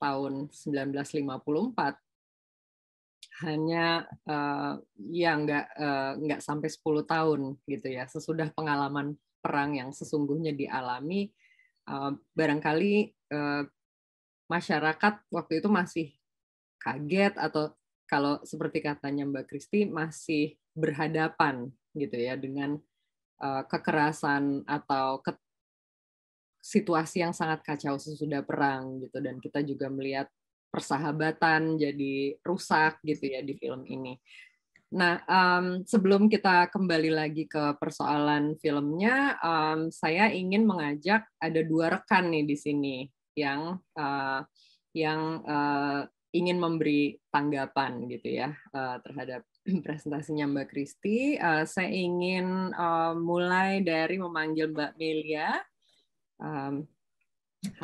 tahun 1954 hanya uh, ya nggak uh, nggak sampai 10 tahun gitu ya sesudah pengalaman perang yang sesungguhnya dialami uh, barangkali uh, masyarakat waktu itu masih kaget atau kalau seperti katanya Mbak Kristi masih berhadapan gitu ya dengan uh, kekerasan atau ke situasi yang sangat kacau sesudah perang gitu dan kita juga melihat persahabatan jadi rusak gitu ya di film ini. Nah, um, sebelum kita kembali lagi ke persoalan filmnya, um, saya ingin mengajak ada dua rekan nih di sini yang uh, yang uh, ingin memberi tanggapan gitu ya eh, terhadap presentasinya Mbak Kristi. Eh, saya ingin eh, mulai dari memanggil Mbak Melia.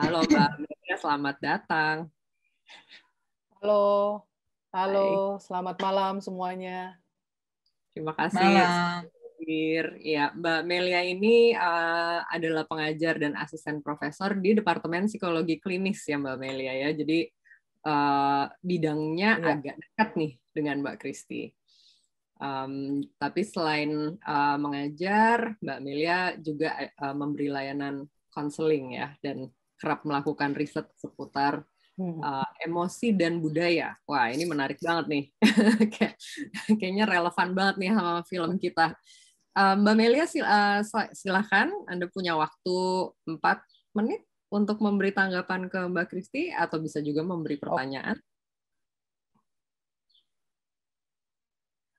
halo Mbak Melia, selamat datang. Halo, halo, Hai. selamat malam semuanya. Terima kasih. Malam. Ya, Mbak Melia ini uh, adalah pengajar dan asisten profesor di Departemen Psikologi Klinis ya Mbak Melia ya. Jadi uh, bidangnya ya. agak dekat nih dengan Mbak Kristi. Um, tapi selain uh, mengajar, Mbak Melia juga uh, memberi layanan konseling ya dan kerap melakukan riset seputar uh, emosi dan budaya. Wah ini menarik banget nih, kayaknya relevan banget nih sama film kita. Uh, Mbak Melia sil uh, silahkan, Anda punya waktu 4 menit untuk memberi tanggapan ke Mbak Kristi atau bisa juga memberi oh. pertanyaan.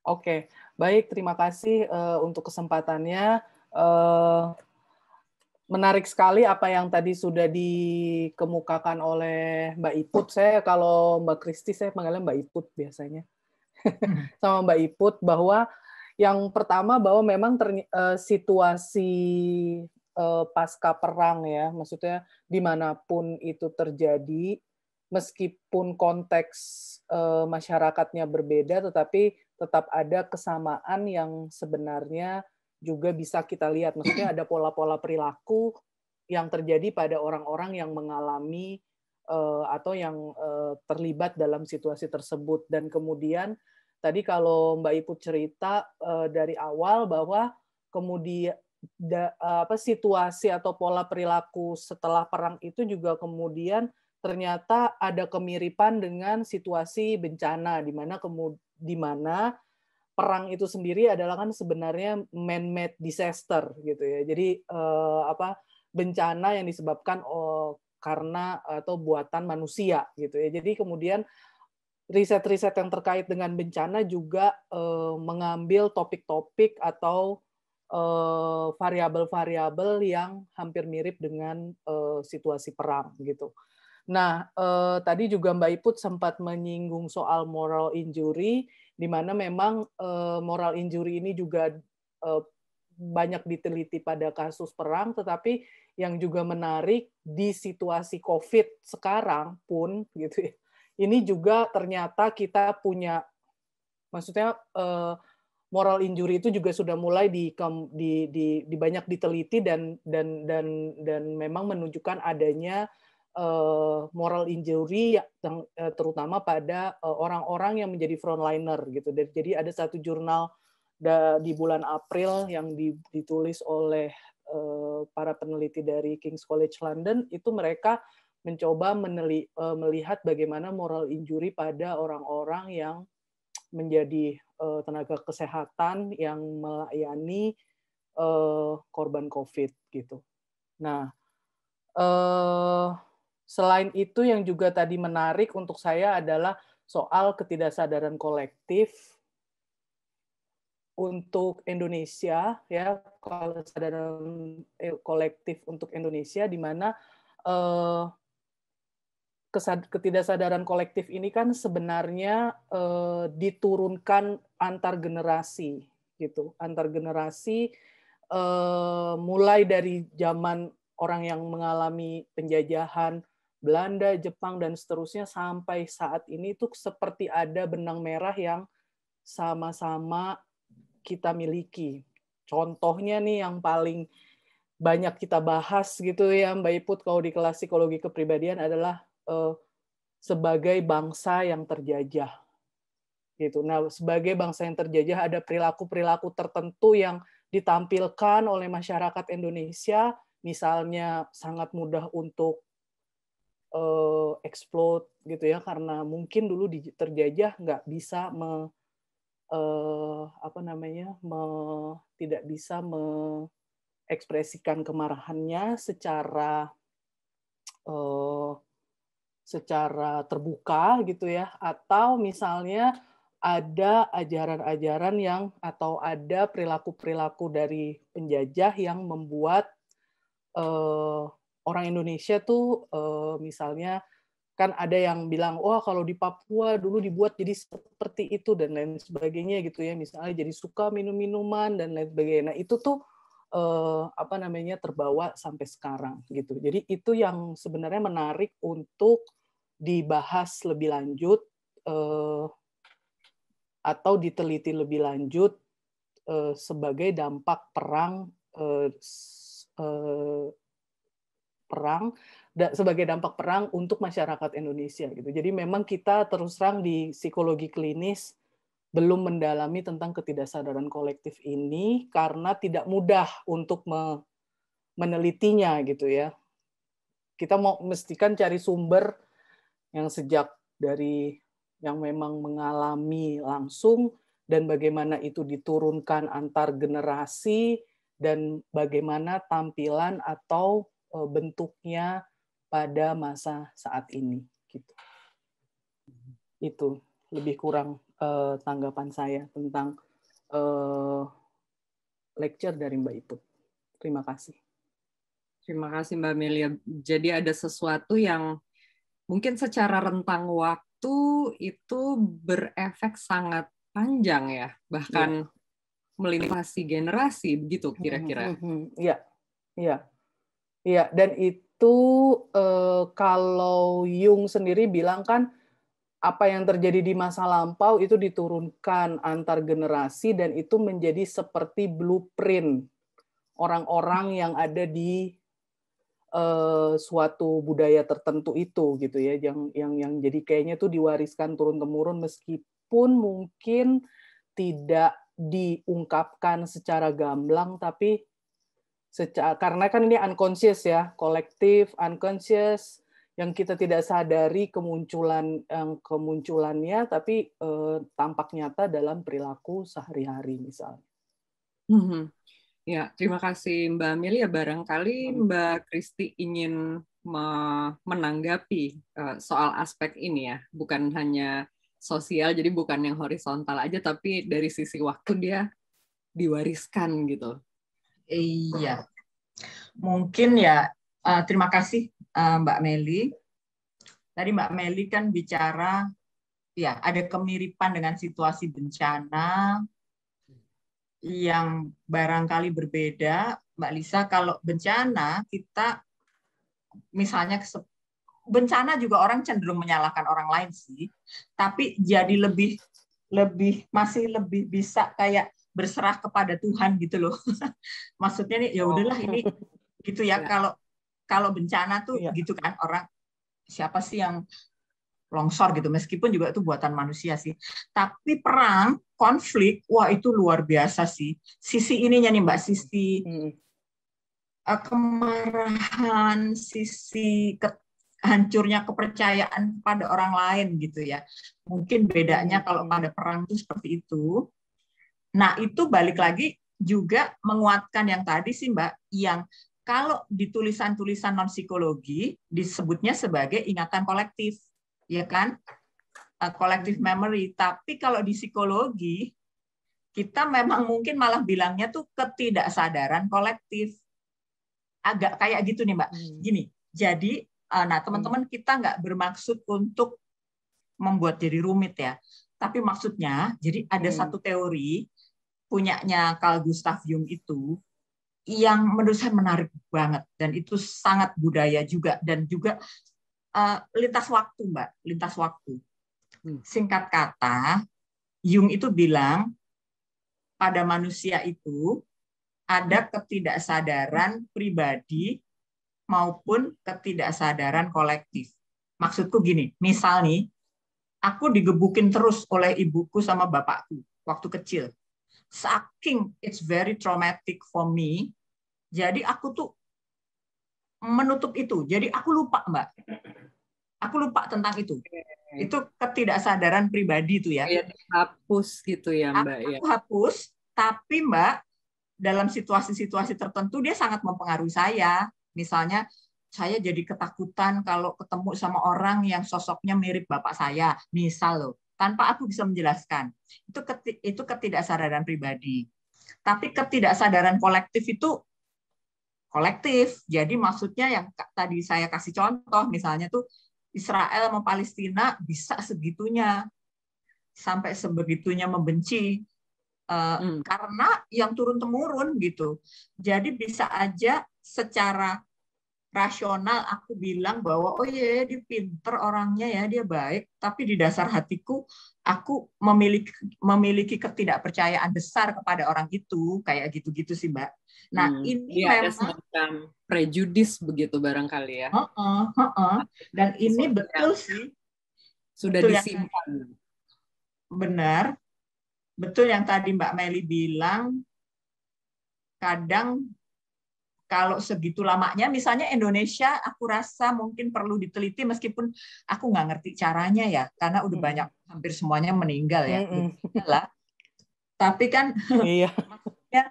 Oke, baik. Terima kasih uh, untuk kesempatannya. Uh, menarik sekali apa yang tadi sudah dikemukakan oleh Mbak Iput. Saya kalau Mbak Kristi saya panggilnya Mbak Iput biasanya. Hmm. Sama Mbak Iput bahwa yang pertama bahwa memang eh, situasi Eh, pasca perang ya, maksudnya dimanapun itu terjadi, meskipun konteks eh, masyarakatnya berbeda, tetapi tetap ada kesamaan yang sebenarnya juga bisa kita lihat. Maksudnya ada pola-pola perilaku yang terjadi pada orang-orang yang mengalami eh, atau yang terlibat dalam situasi tersebut. Dan kemudian tadi kalau Mbak Ipu cerita dari awal bahwa kemudian da, apa situasi atau pola perilaku setelah perang itu juga kemudian ternyata ada kemiripan dengan situasi bencana di mana di mana perang itu sendiri adalah kan sebenarnya man-made disaster gitu ya. Jadi eh, apa bencana yang disebabkan oh, karena atau buatan manusia gitu ya. Jadi kemudian riset-riset yang terkait dengan bencana juga eh, mengambil topik-topik atau Eh, variabel-variabel yang hampir mirip dengan eh, situasi perang gitu. Nah, uh, tadi juga Mbak Iput sempat menyinggung soal moral injury, di mana memang uh, moral injury ini juga uh, banyak diteliti pada kasus perang, tetapi yang juga menarik di situasi COVID sekarang pun gitu ya, Ini juga ternyata kita punya, maksudnya Uh, moral injury itu juga sudah mulai di, di, di, di banyak diteliti dan dan dan dan memang menunjukkan adanya eh, moral injury yang, eh, terutama pada eh, orang-orang yang menjadi frontliner gitu. Jadi ada satu jurnal di bulan April yang ditulis oleh para peneliti dari King's College London itu mereka mencoba melihat bagaimana moral injury pada orang-orang yang menjadi uh, tenaga kesehatan yang melayani uh, korban COVID gitu. Nah, uh, selain itu yang juga tadi menarik untuk saya adalah soal ketidaksadaran kolektif untuk Indonesia ya kesadaran kolektif untuk Indonesia di mana uh, ketidaksadaran kolektif ini kan sebenarnya eh, diturunkan antar generasi gitu antar generasi eh, mulai dari zaman orang yang mengalami penjajahan Belanda, Jepang dan seterusnya sampai saat ini tuh seperti ada benang merah yang sama-sama kita miliki. Contohnya nih yang paling banyak kita bahas gitu ya Mbak Iput kalau di kelas psikologi kepribadian adalah Eh, sebagai bangsa yang terjajah gitu. Nah, sebagai bangsa yang terjajah ada perilaku-perilaku tertentu yang ditampilkan oleh masyarakat Indonesia, misalnya sangat mudah untuk uh, explode gitu ya karena mungkin dulu di, terjajah nggak bisa me, uh, apa namanya me, tidak bisa mengekspresikan kemarahannya secara uh, secara terbuka gitu ya atau misalnya ada ajaran-ajaran yang atau ada perilaku-perilaku dari penjajah yang membuat uh, orang Indonesia tuh uh, misalnya kan ada yang bilang wah oh, kalau di Papua dulu dibuat jadi seperti itu dan lain sebagainya gitu ya misalnya jadi suka minum minuman dan lain sebagainya nah itu tuh eh, apa namanya terbawa sampai sekarang gitu jadi itu yang sebenarnya menarik untuk dibahas lebih lanjut eh, atau diteliti lebih lanjut eh, sebagai dampak perang eh, eh, perang da, sebagai dampak perang untuk masyarakat Indonesia gitu. Jadi memang kita terus terang di psikologi klinis belum mendalami tentang ketidaksadaran kolektif ini karena tidak mudah untuk me, menelitinya gitu ya. Kita mau mestikan cari sumber yang sejak dari yang memang mengalami langsung dan bagaimana itu diturunkan antar generasi dan bagaimana tampilan atau e, bentuknya pada masa saat ini gitu. Itu lebih kurang uh, tanggapan saya tentang uh, lecture dari Mbak Iput. Terima kasih. Terima kasih Mbak Melia. Jadi ada sesuatu yang mungkin secara rentang waktu itu berefek sangat panjang ya, bahkan ya. melintasi generasi begitu kira-kira. Mm-hmm, mm-hmm. Iya, iya, iya. Dan itu eh, kalau Jung sendiri bilang kan apa yang terjadi di masa lampau itu diturunkan antar generasi dan itu menjadi seperti blueprint orang-orang yang ada di Eh, suatu budaya tertentu itu gitu ya yang yang yang jadi kayaknya tuh diwariskan turun temurun meskipun mungkin tidak diungkapkan secara gamblang tapi secara karena kan ini unconscious ya kolektif unconscious yang kita tidak sadari kemunculan yang eh, kemunculannya tapi eh, tampak nyata dalam perilaku sehari-hari misalnya. Mm -hmm. Ya, terima kasih Mbak Amelia. Ya, barangkali hmm. Mbak Kristi ingin menanggapi e, soal aspek ini ya, bukan hanya sosial, jadi bukan yang horizontal aja, tapi dari sisi waktu dia diwariskan gitu. Iya, mungkin ya. E, terima kasih e, Mbak Meli. Tadi Mbak Meli kan bicara, ya ada kemiripan dengan situasi bencana, yang barangkali berbeda, Mbak Lisa, kalau bencana kita misalnya bencana juga orang cenderung menyalahkan orang lain sih, tapi jadi lebih lebih masih lebih bisa kayak berserah kepada Tuhan gitu loh. Maksudnya nih ya oh. udahlah ini gitu ya, ya kalau kalau bencana tuh iya. gitu kan orang siapa sih yang longsor gitu meskipun juga itu buatan manusia sih tapi perang konflik wah itu luar biasa sih sisi ininya nih mbak sisi hmm. Eh, kemarahan sisi ke, hancurnya kepercayaan pada orang lain gitu ya mungkin bedanya hmm. kalau pada perang itu seperti itu nah itu balik lagi juga menguatkan yang tadi sih mbak yang kalau di tulisan-tulisan non psikologi disebutnya sebagai ingatan kolektif ya kan? Collective memory. Tapi kalau di psikologi kita memang mungkin malah bilangnya tuh ketidaksadaran kolektif. Agak kayak gitu nih, Mbak. Hmm. Gini. Jadi e, nah teman-teman hmm. kita nggak bermaksud untuk membuat jadi rumit ya. Tapi maksudnya, jadi ada hmm. satu teori punyanya Carl Gustav Jung itu yang menurut saya menarik banget dan itu sangat budaya juga dan juga Eh, lintas waktu, Mbak, lintas waktu. Hmm. Singkat kata, Jung itu bilang pada manusia itu ada hmm. ketidaksadaran pribadi maupun ketidaksadaran kolektif. Maksudku gini, misal nih, aku digebukin terus oleh ibuku sama bapakku waktu kecil. Saking it's very traumatic for me, jadi aku tuh menutup itu. Jadi aku lupa, Mbak. Aku lupa tentang itu. Itu ketidaksadaran pribadi itu ya. ya hapus gitu ya, Mbak. Aku, ya. hapus, tapi Mbak dalam situasi-situasi tertentu dia sangat mempengaruhi saya. Misalnya saya jadi ketakutan kalau ketemu sama orang yang sosoknya mirip bapak saya, misal loh, tanpa aku bisa menjelaskan. Itu keti itu ketidaksadaran pribadi. Tapi ketidaksadaran kolektif itu kolektif. Jadi maksudnya yang tadi saya kasih contoh misalnya tuh Israel sama Palestina bisa segitunya sampai sebegitunya membenci eh, hmm. karena yang turun temurun gitu. Jadi bisa aja secara rasional aku bilang bahwa oh iya yeah, dia pinter orangnya ya dia baik tapi di dasar hatiku aku memiliki memiliki ketidakpercayaan besar kepada orang itu kayak gitu-gitu sih mbak. Nah hmm, ini ya, memang semacam prejudis begitu barangkali ya. Uh -uh, uh -uh. Dan ini betul sih sudah betul disimpan. Yang, benar betul yang tadi mbak Meli bilang kadang kalau segitu lamanya, misalnya Indonesia, aku rasa mungkin perlu diteliti meskipun aku nggak ngerti caranya ya, karena udah hmm. banyak hampir semuanya meninggal ya, hmm, hmm. lah. Tapi kan, iya. maksudnya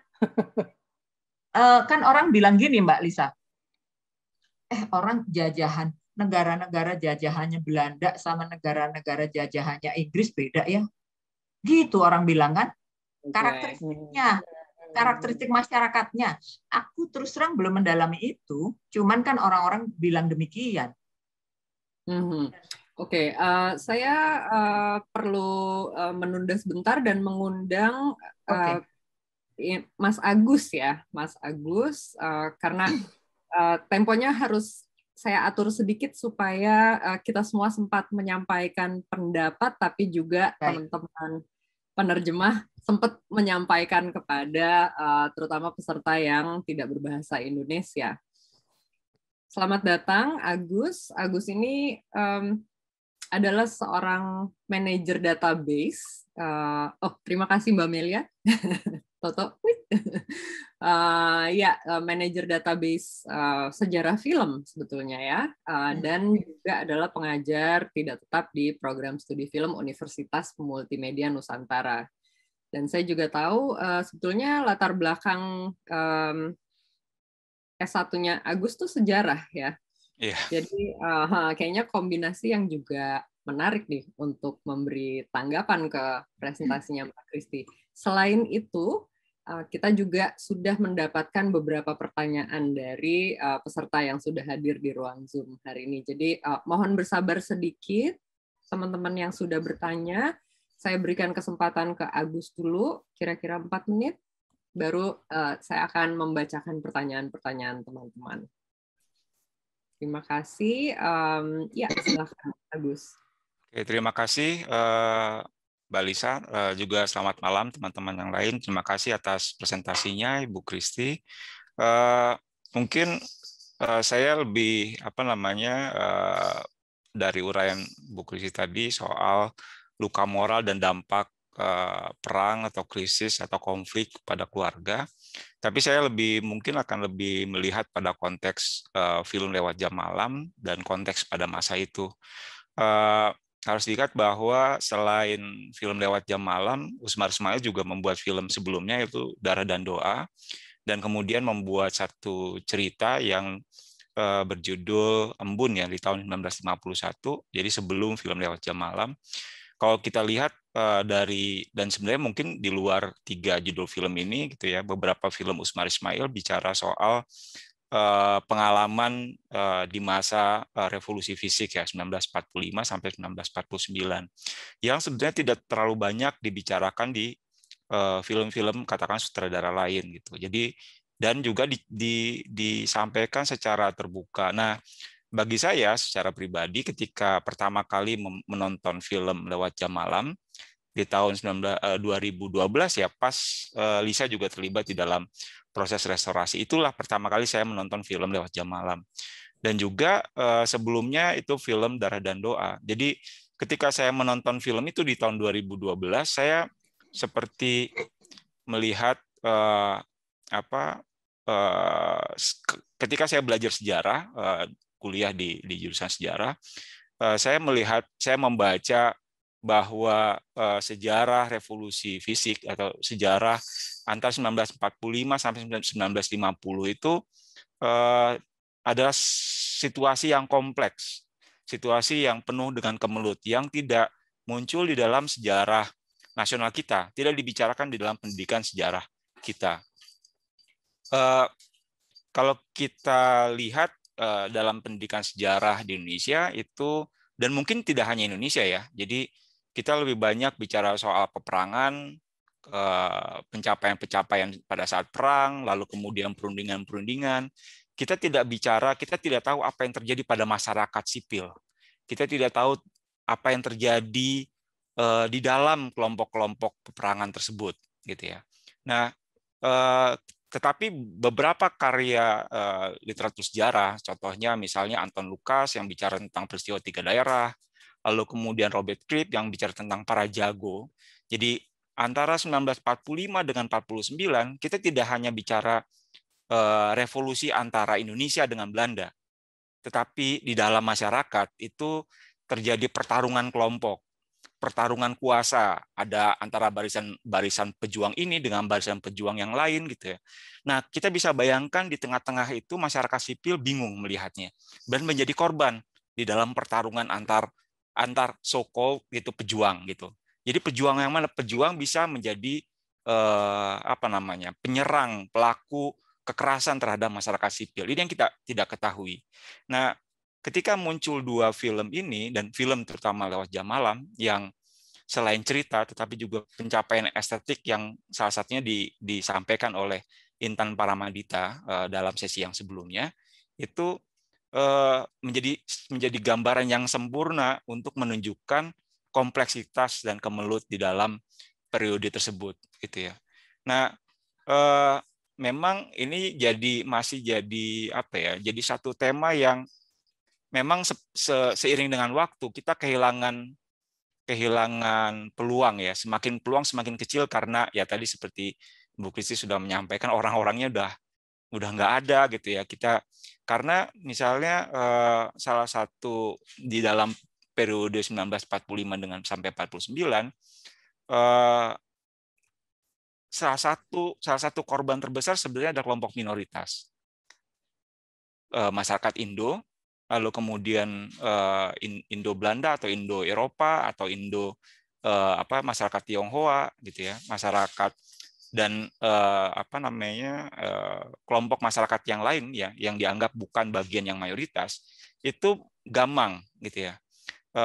eh, kan orang bilang gini Mbak Lisa, eh orang jajahan negara-negara jajahannya Belanda sama negara-negara jajahannya Inggris beda ya, gitu orang bilang kan, karakteristiknya karakteristik masyarakatnya. Aku terus terang belum mendalami itu, cuman kan orang-orang bilang demikian. Mm -hmm. Oke, okay, uh, eh, saya uh, perlu uh, menunda sebentar dan mengundang uh, okay. Mas Agus ya, Mas Agus, uh, karena uh, temponya harus saya atur sedikit supaya uh, kita semua sempat menyampaikan pendapat, tapi juga teman-teman penerjemah sempat menyampaikan kepada uh, terutama peserta yang tidak berbahasa Indonesia. Selamat datang Agus. Agus ini um, adalah seorang manajer database. Uh, oh, terima kasih Mbak Melia. Toto. uh, ya, manajer database uh, sejarah film sebetulnya ya. Uh, dan juga adalah pengajar tidak tetap di program studi film Universitas Multimedia Nusantara dan saya juga tahu uh, sebetulnya latar belakang um, S1-nya Agus tuh sejarah ya. Yeah. Jadi uh, kayaknya kombinasi yang juga menarik nih untuk memberi tanggapan ke presentasinya Mbak Kristi. Selain itu, eh, kita juga sudah mendapatkan beberapa pertanyaan dari peserta yang sudah hadir di ruang Zoom hari ini. Jadi mohon bersabar sedikit teman-teman yang sudah bertanya saya berikan kesempatan ke Agus dulu, kira-kira 4 menit, baru eh, saya akan membacakan pertanyaan-pertanyaan teman-teman. Terima kasih. Um, ya, silakan Agus. Oke, terima kasih uh, Mbak Lisa. Eh, juga selamat malam teman-teman yang lain. Terima kasih atas presentasinya Ibu Kristi. mungkin saya lebih apa namanya dari uraian Bu Kristi tadi soal luka moral dan dampak eh, perang atau krisis atau konflik pada keluarga. Tapi saya lebih mungkin akan lebih melihat pada konteks eh, film lewat jam malam dan konteks pada masa itu. Eh, harus diingat bahwa selain film lewat jam malam, Usmar Ismail juga membuat film sebelumnya yaitu Darah dan Doa dan kemudian membuat satu cerita yang berjudul Embun yang di tahun 1951. Jadi sebelum film lewat jam malam kalau kita lihat uh, dari dan sebenarnya mungkin di luar tiga judul film ini gitu ya beberapa film Usmar Ismail bicara soal uh, pengalaman uh, di masa uh, revolusi fisik ya 1945 sampai 1949 yang sebenarnya tidak terlalu banyak dibicarakan di film-film uh, katakan sutradara lain gitu jadi dan juga di, di, disampaikan secara terbuka. Nah, bagi saya secara pribadi ketika pertama kali menonton film lewat jam malam di tahun 2012 eh, ya pas eh, Lisa juga terlibat di dalam proses restorasi itulah pertama kali saya menonton film lewat jam malam dan juga eh, sebelumnya itu film Darah dan Doa. Jadi ketika saya menonton film itu di tahun 2012 saya seperti melihat apa ketika saya belajar sejarah kuliah di, di jurusan sejarah, eh, saya melihat, saya membaca bahwa eh, sejarah revolusi fisik atau sejarah antara 1945 sampai 1950 itu eh, adalah situasi yang kompleks, situasi yang penuh dengan kemelut, yang tidak muncul di dalam sejarah nasional kita, tidak dibicarakan di dalam pendidikan sejarah kita. Kalau kita lihat Eh, dalam pendidikan sejarah di Indonesia itu dan mungkin tidak hanya Indonesia ya. Jadi kita lebih banyak bicara soal peperangan, eh, pencapaian-pencapaian pada saat perang, lalu kemudian perundingan-perundingan. Kita tidak bicara, kita tidak tahu apa yang terjadi pada masyarakat sipil. Kita tidak tahu apa yang terjadi eh, di dalam kelompok-kelompok peperangan tersebut, gitu ya. Nah, tetapi beberapa karya uh, literatur sejarah, contohnya misalnya Anton Lukas yang bicara tentang peristiwa tiga daerah, lalu kemudian Robert Crip yang bicara tentang para jago. Jadi antara 1945 dengan 49 kita tidak hanya bicara uh, revolusi antara Indonesia dengan Belanda, tetapi di dalam masyarakat itu terjadi pertarungan kelompok pertarungan kuasa ada antara barisan barisan pejuang ini dengan barisan pejuang yang lain gitu ya. Nah, kita bisa bayangkan di tengah-tengah itu masyarakat sipil bingung melihatnya dan menjadi korban di dalam pertarungan antar antar soko gitu pejuang gitu. Jadi pejuang yang mana pejuang bisa menjadi eh, apa namanya? penyerang, pelaku kekerasan terhadap masyarakat sipil. Ini yang kita tidak ketahui. Nah, ketika muncul dua film ini dan film terutama lewat jam malam yang selain cerita tetapi juga pencapaian estetik yang salah satunya di, disampaikan oleh Intan Paramadita uh, dalam sesi yang sebelumnya itu uh, menjadi menjadi gambaran yang sempurna untuk menunjukkan kompleksitas dan kemelut di dalam periode tersebut gitu ya. Nah, uh, memang ini jadi masih jadi apa ya? Jadi satu tema yang memang se se seiring dengan waktu kita kehilangan kehilangan peluang ya semakin peluang semakin kecil karena ya tadi seperti Bu Kristi sudah menyampaikan orang-orangnya udah udah nggak ada gitu ya kita karena misalnya eh, salah satu di dalam periode 1945 dengan sampai 49 eh, salah satu salah satu korban terbesar sebenarnya adalah kelompok minoritas eh, masyarakat Indo lalu kemudian uh, eh, Indo Belanda atau Indo Eropa atau Indo uh, apa masyarakat Tionghoa gitu ya masyarakat dan uh, apa namanya uh, kelompok masyarakat yang lain ya yang dianggap bukan bagian yang mayoritas itu gamang gitu ya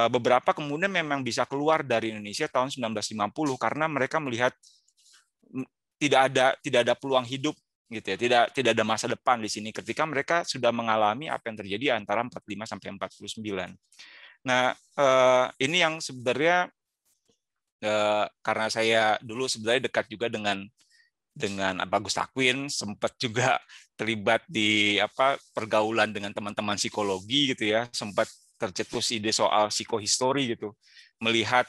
beberapa kemudian memang bisa keluar dari Indonesia tahun 1950 karena mereka melihat tidak ada tidak ada peluang hidup gitu ya. Tidak tidak ada masa depan di sini ketika mereka sudah mengalami apa yang terjadi antara 45 sampai 49. Nah, eh, ini yang sebenarnya eh, karena saya dulu sebenarnya dekat juga dengan dengan Bagus Takwin sempat juga terlibat di apa pergaulan dengan teman-teman psikologi gitu ya sempat tercetus ide soal psikohistori gitu melihat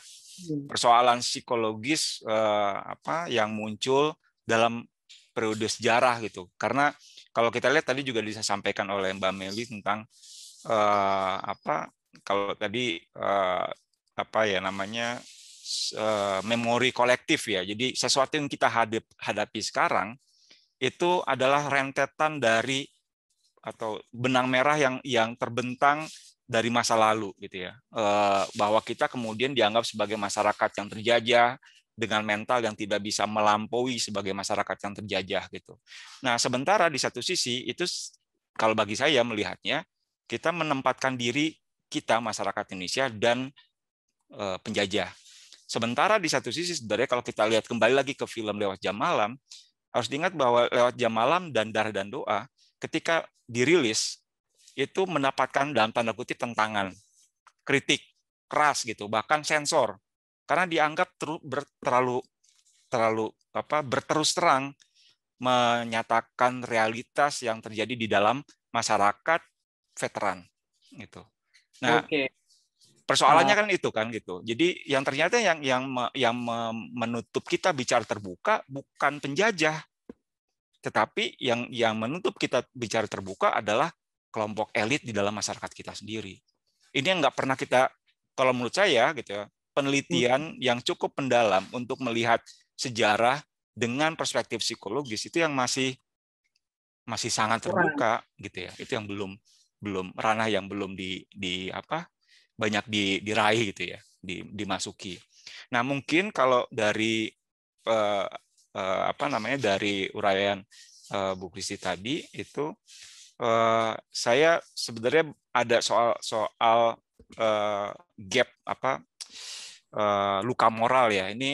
hmm. persoalan psikologis eh, apa yang muncul dalam periode sejarah gitu. Karena kalau kita lihat tadi juga bisa disampaikan oleh Mbak Meli tentang uh, apa kalau tadi uh, apa ya namanya uh, memori kolektif ya. Jadi sesuatu yang kita hadap, hadapi sekarang itu adalah rentetan dari atau benang merah yang yang terbentang dari masa lalu gitu ya. Uh, bahwa kita kemudian dianggap sebagai masyarakat yang terjajah, dengan mental yang tidak bisa melampaui sebagai masyarakat yang terjajah gitu. Nah, sementara di satu sisi itu kalau bagi saya melihatnya kita menempatkan diri kita masyarakat Indonesia dan e, penjajah. Sementara di satu sisi sebenarnya kalau kita lihat kembali lagi ke film lewat jam malam harus diingat bahwa lewat jam malam dan darah dan doa ketika dirilis itu mendapatkan dalam tanda kutip tentangan, kritik keras gitu, bahkan sensor karena dianggap ter, ber, terlalu terlalu apa berterus terang menyatakan realitas yang terjadi di dalam masyarakat veteran gitu. Nah, okay. persoalannya nah. kan itu kan gitu. Jadi yang ternyata yang yang yang menutup kita bicara terbuka bukan penjajah, tetapi yang yang menutup kita bicara terbuka adalah kelompok elit di dalam masyarakat kita sendiri. Ini yang nggak pernah kita kalau menurut saya gitu ya, penelitian yang cukup mendalam untuk melihat sejarah dengan perspektif psikologis itu yang masih masih sangat terbuka gitu ya itu yang belum belum ranah yang belum di di apa banyak di, diraih gitu ya di, dimasuki nah mungkin kalau dari eh, eh, apa namanya dari uraian eh, Bu Kristi tadi itu eh, saya sebenarnya ada soal soal eh, gap apa Eh, luka moral ya. Ini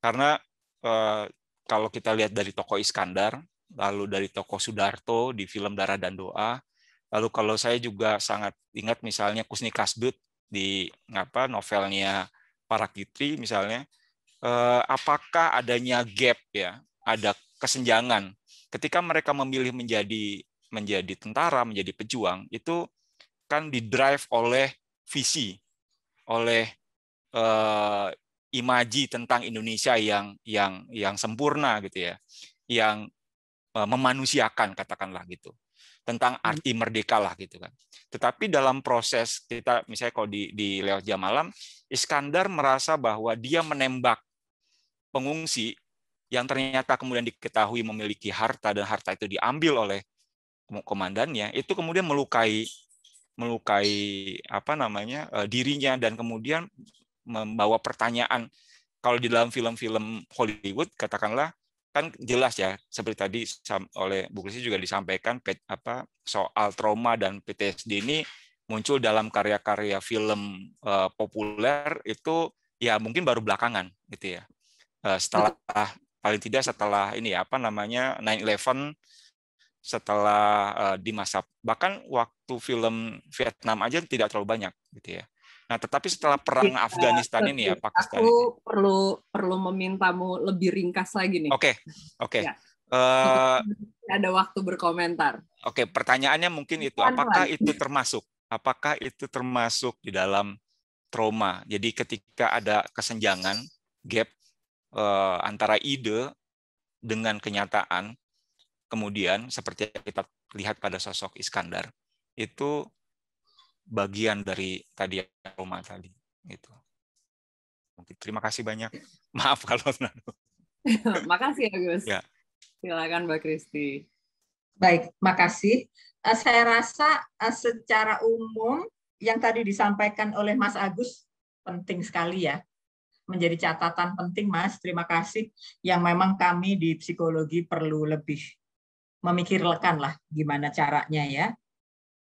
karena eh, kalau kita lihat dari tokoh Iskandar, lalu dari tokoh Sudarto di film Darah dan Doa, lalu kalau saya juga sangat ingat misalnya Kusni Kasdut di apa novelnya Kitri misalnya, eh, apakah adanya gap ya, ada kesenjangan ketika mereka memilih menjadi menjadi tentara, menjadi pejuang itu kan didrive oleh visi, oleh uh, imaji tentang Indonesia yang yang yang sempurna gitu ya, yang uh, memanusiakan katakanlah gitu, tentang hmm. arti merdeka lah gitu kan. Tetapi dalam proses kita misalnya kalau di, di lewat jam malam, Iskandar merasa bahwa dia menembak pengungsi yang ternyata kemudian diketahui memiliki harta dan harta itu diambil oleh komandannya itu kemudian melukai melukai apa namanya eh, dirinya dan kemudian membawa pertanyaan. Kalau di dalam film-film Hollywood, katakanlah kan jelas ya seperti tadi oleh Bu Kristi juga disampaikan apa soal trauma dan PTSD ini muncul dalam karya-karya film uh, populer itu ya mungkin baru belakangan gitu ya uh, setelah paling tidak setelah ini ya, apa namanya 9/11 setelah uh, di masa bahkan waktu film Vietnam aja tidak terlalu banyak gitu ya Nah, tetapi setelah perang iya, Afghanistan ini ya, Pakistan. Aku perlu perlu memintamu lebih ringkas lagi nih. Oke, okay, oke. Okay. Ya. Uh, eh, ada waktu berkomentar. Oke, okay, pertanyaannya mungkin itu, apakah itu termasuk? Apakah itu termasuk di dalam trauma? Jadi ketika ada kesenjangan, gap uh, antara ide dengan kenyataan, kemudian seperti yang kita lihat pada sosok Iskandar, itu bagian dari tadi aroma tadi itu. Mungkin terima kasih banyak. Maaf kalau Makasih Agus. Ya, ya. Silakan Mbak Kristi. Baik, makasih. Eh, saya rasa eh, secara umum yang tadi disampaikan oleh Mas Agus penting sekali ya. Menjadi catatan penting Mas, terima kasih yang memang kami di psikologi perlu lebih memikirkan lah gimana caranya ya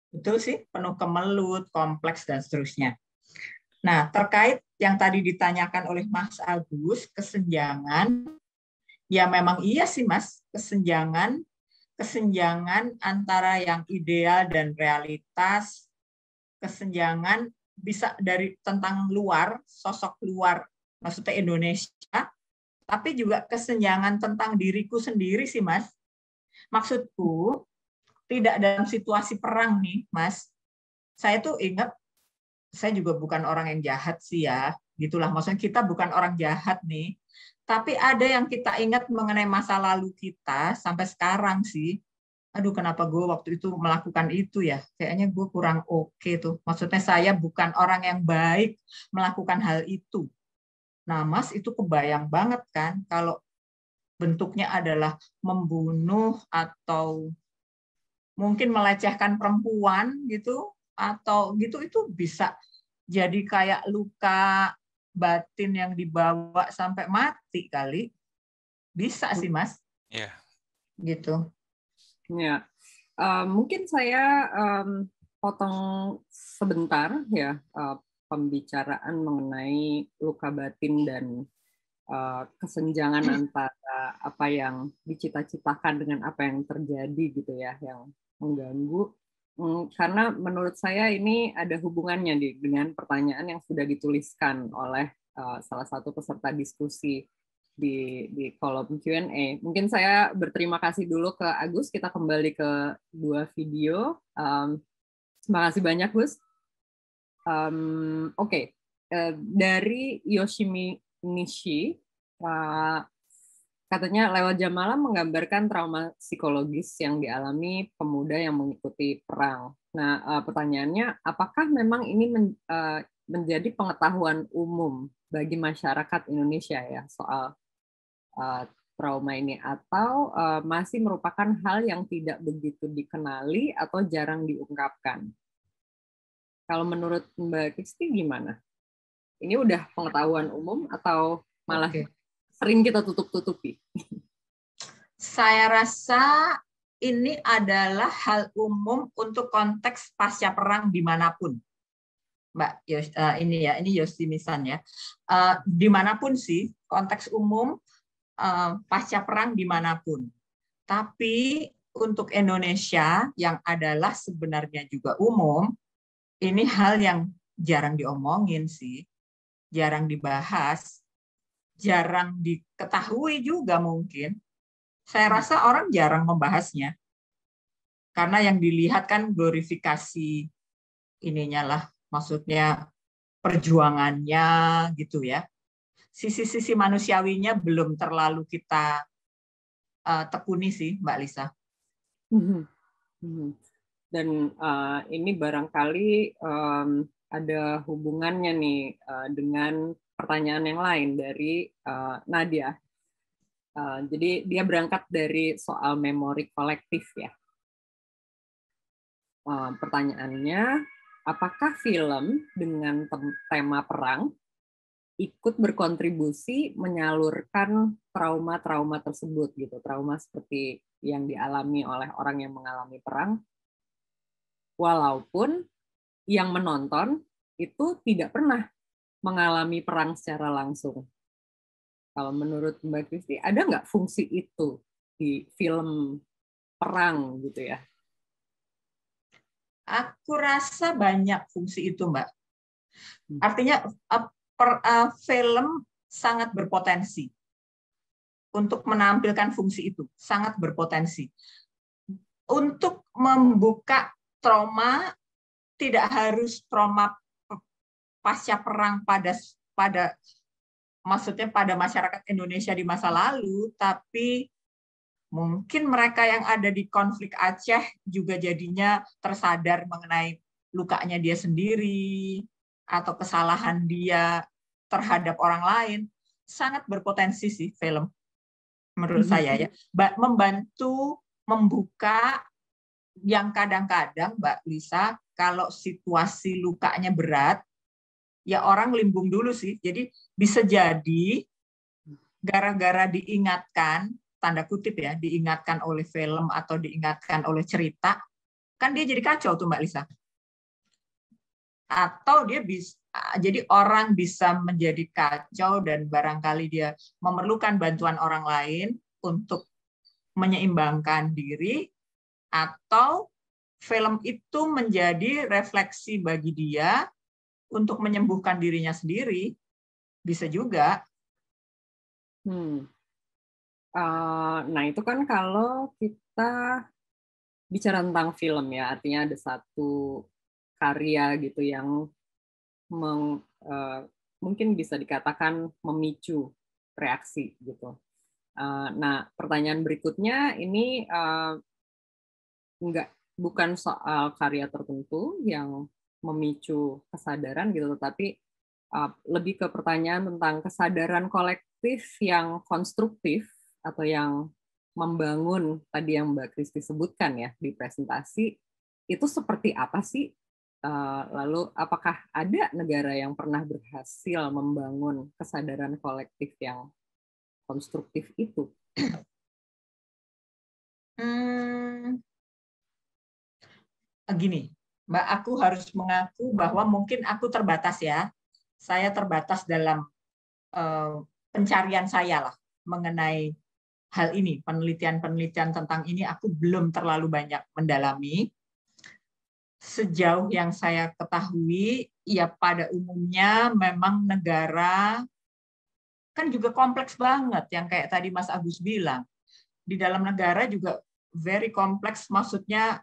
Betul sih, penuh kemelut, kompleks, dan seterusnya. Nah, terkait yang tadi ditanyakan oleh Mas Agus, kesenjangan, ya memang iya sih Mas, kesenjangan, kesenjangan antara yang ideal dan realitas, kesenjangan bisa dari tentang luar, sosok luar, maksudnya Indonesia, tapi juga kesenjangan tentang diriku sendiri sih Mas. Maksudku, tidak dalam situasi perang nih, Mas. Saya tuh ingat, saya juga bukan orang yang jahat sih ya, gitulah. Maksudnya kita bukan orang jahat nih, tapi ada yang kita ingat mengenai masa lalu kita sampai sekarang sih. Aduh, kenapa gue waktu itu melakukan itu ya? Kayaknya gue kurang oke okay tuh. Maksudnya saya bukan orang yang baik melakukan hal itu. Nah, Mas itu kebayang banget kan kalau bentuknya adalah membunuh atau mungkin melecehkan perempuan gitu atau gitu itu bisa jadi kayak luka batin yang dibawa sampai mati kali bisa sih mas ya yeah. gitu ya yeah. uh, mungkin saya um, potong sebentar ya uh, pembicaraan mengenai luka batin dan Eh, kesenjangan hmm. antara apa yang dicita-citakan dengan apa yang terjadi gitu ya yang mengganggu hmm, karena menurut saya ini ada hubungannya dengan pertanyaan yang sudah dituliskan oleh eh, salah satu peserta diskusi di di kolom Q&A. Mungkin saya berterima kasih dulu ke Agus. Kita kembali ke dua video. Um, terima kasih banyak, Gus. Um, Oke, okay. Eh, dari Yoshimi Nishi, katanya lewat jam malam menggambarkan trauma psikologis yang dialami pemuda yang mengikuti perang. Nah, eh, pertanyaannya, apakah memang ini men, eh, menjadi pengetahuan umum bagi masyarakat Indonesia ya soal uh, trauma ini atau uh, masih merupakan hal yang tidak begitu dikenali atau jarang diungkapkan? Kalau menurut Mbak Kisti gimana? ini udah pengetahuan umum atau malah okay. sering kita tutup-tutupi? Saya rasa ini adalah hal umum untuk konteks pasca perang dimanapun. Mbak Yos, eh, ini ya, ini Yosi Misan ya. Eh, dimanapun sih, konteks umum eh, pasca perang dimanapun. Tapi untuk Indonesia yang adalah sebenarnya juga umum, ini hal yang jarang diomongin sih jarang dibahas, jarang diketahui juga mungkin. Saya hmm. rasa orang jarang membahasnya. Karena yang dilihat kan glorifikasi ininya lah, maksudnya perjuangannya gitu ya. Sisi-sisi manusiawinya belum terlalu kita uh, tekuni sih, Mbak Lisa. Hmm, hmm. Dan uh, ini barangkali um, ada hubungannya nih uh, dengan pertanyaan yang lain dari uh, Nadia. Uh, jadi dia berangkat dari soal memori kolektif ya. Uh, pertanyaannya, apakah film dengan tema perang ikut berkontribusi menyalurkan trauma-trauma tersebut gitu, trauma seperti yang dialami oleh orang yang mengalami perang, walaupun yang menonton itu tidak pernah mengalami perang secara langsung. Kalau menurut Mbak Kristi, ada nggak fungsi itu di film perang gitu ya? Aku rasa banyak fungsi itu, Mbak. Hmm. Artinya eh, per, uh, film sangat berpotensi untuk menampilkan fungsi itu, sangat berpotensi untuk membuka trauma tidak harus trauma pasca perang pada pada maksudnya pada masyarakat Indonesia di masa lalu, tapi mungkin mereka yang ada di konflik Aceh juga jadinya tersadar mengenai lukanya dia sendiri atau kesalahan dia terhadap orang lain sangat berpotensi sih film menurut mm -hmm. saya ya membantu membuka yang kadang-kadang Mbak Lisa kalau situasi lukanya berat ya orang limbung dulu sih. Jadi bisa jadi gara-gara diingatkan tanda kutip ya, diingatkan oleh film atau diingatkan oleh cerita, kan dia jadi kacau tuh Mbak Lisa. Atau dia bisa jadi orang bisa menjadi kacau dan barangkali dia memerlukan bantuan orang lain untuk menyeimbangkan diri atau film itu menjadi refleksi bagi dia untuk menyembuhkan dirinya sendiri bisa juga. Hmm. Uh, nah itu kan kalau kita bicara tentang film ya artinya ada satu karya gitu yang meng, uh, mungkin bisa dikatakan memicu reaksi gitu. Uh, nah pertanyaan berikutnya ini uh, nggak bukan soal karya tertentu yang memicu kesadaran gitu, tetapi uh, lebih ke pertanyaan tentang kesadaran kolektif yang konstruktif atau yang membangun tadi yang Mbak Kristi sebutkan ya di presentasi itu seperti apa sih? Uh, lalu apakah ada negara yang pernah berhasil membangun kesadaran kolektif yang konstruktif itu? Hmm, Eh, gini, Mbak, aku harus mengaku bahwa mungkin aku terbatas ya. Saya terbatas dalam uh, pencarian saya lah mengenai hal ini, penelitian-penelitian tentang ini aku belum terlalu banyak mendalami. Sejauh yang saya ketahui, ya pada umumnya memang negara kan juga kompleks banget yang kayak tadi Mas Agus bilang. Di dalam negara juga very kompleks maksudnya